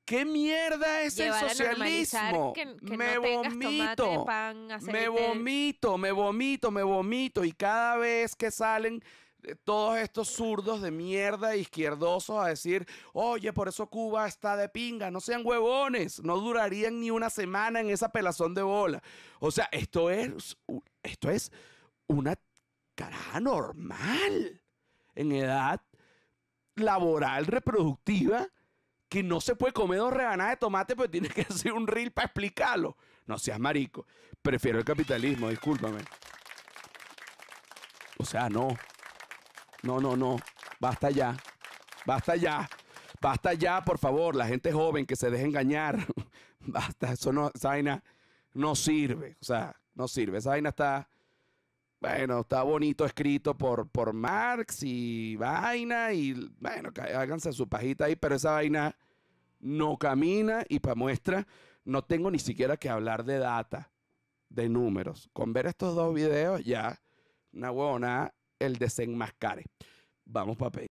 ¿Qué mierda es el socialismo? me, vomito, me vomito, me vomito, me vomito. Y cada vez que salen eh, todos estos zurdos de mierda izquierdosos a decir, oye, por eso Cuba está de pinga, no sean huevones, no durarían ni una semana en esa pelazón de bola. O sea, esto es, esto es una caraja normal en edad laboral reproductiva que no se puede comer dos rebanadas de tomate, pero pues tiene que hacer un reel para explicarlo. No seas marico. Prefiero el capitalismo, discúlpame. O sea, no. No, no, no. Basta ya. Basta ya. Basta ya, por favor. La gente joven que se deje engañar. Basta. Eso no, esa vaina no sirve. O sea, no sirve. Esa vaina está bueno, está bonito escrito por, por Marx y vaina, y bueno, háganse su pajita ahí, pero esa vaina no camina y para muestra no tengo ni siquiera que hablar de data, de números. Con ver estos dos videos ya, una huevona, el desenmascare. Vamos para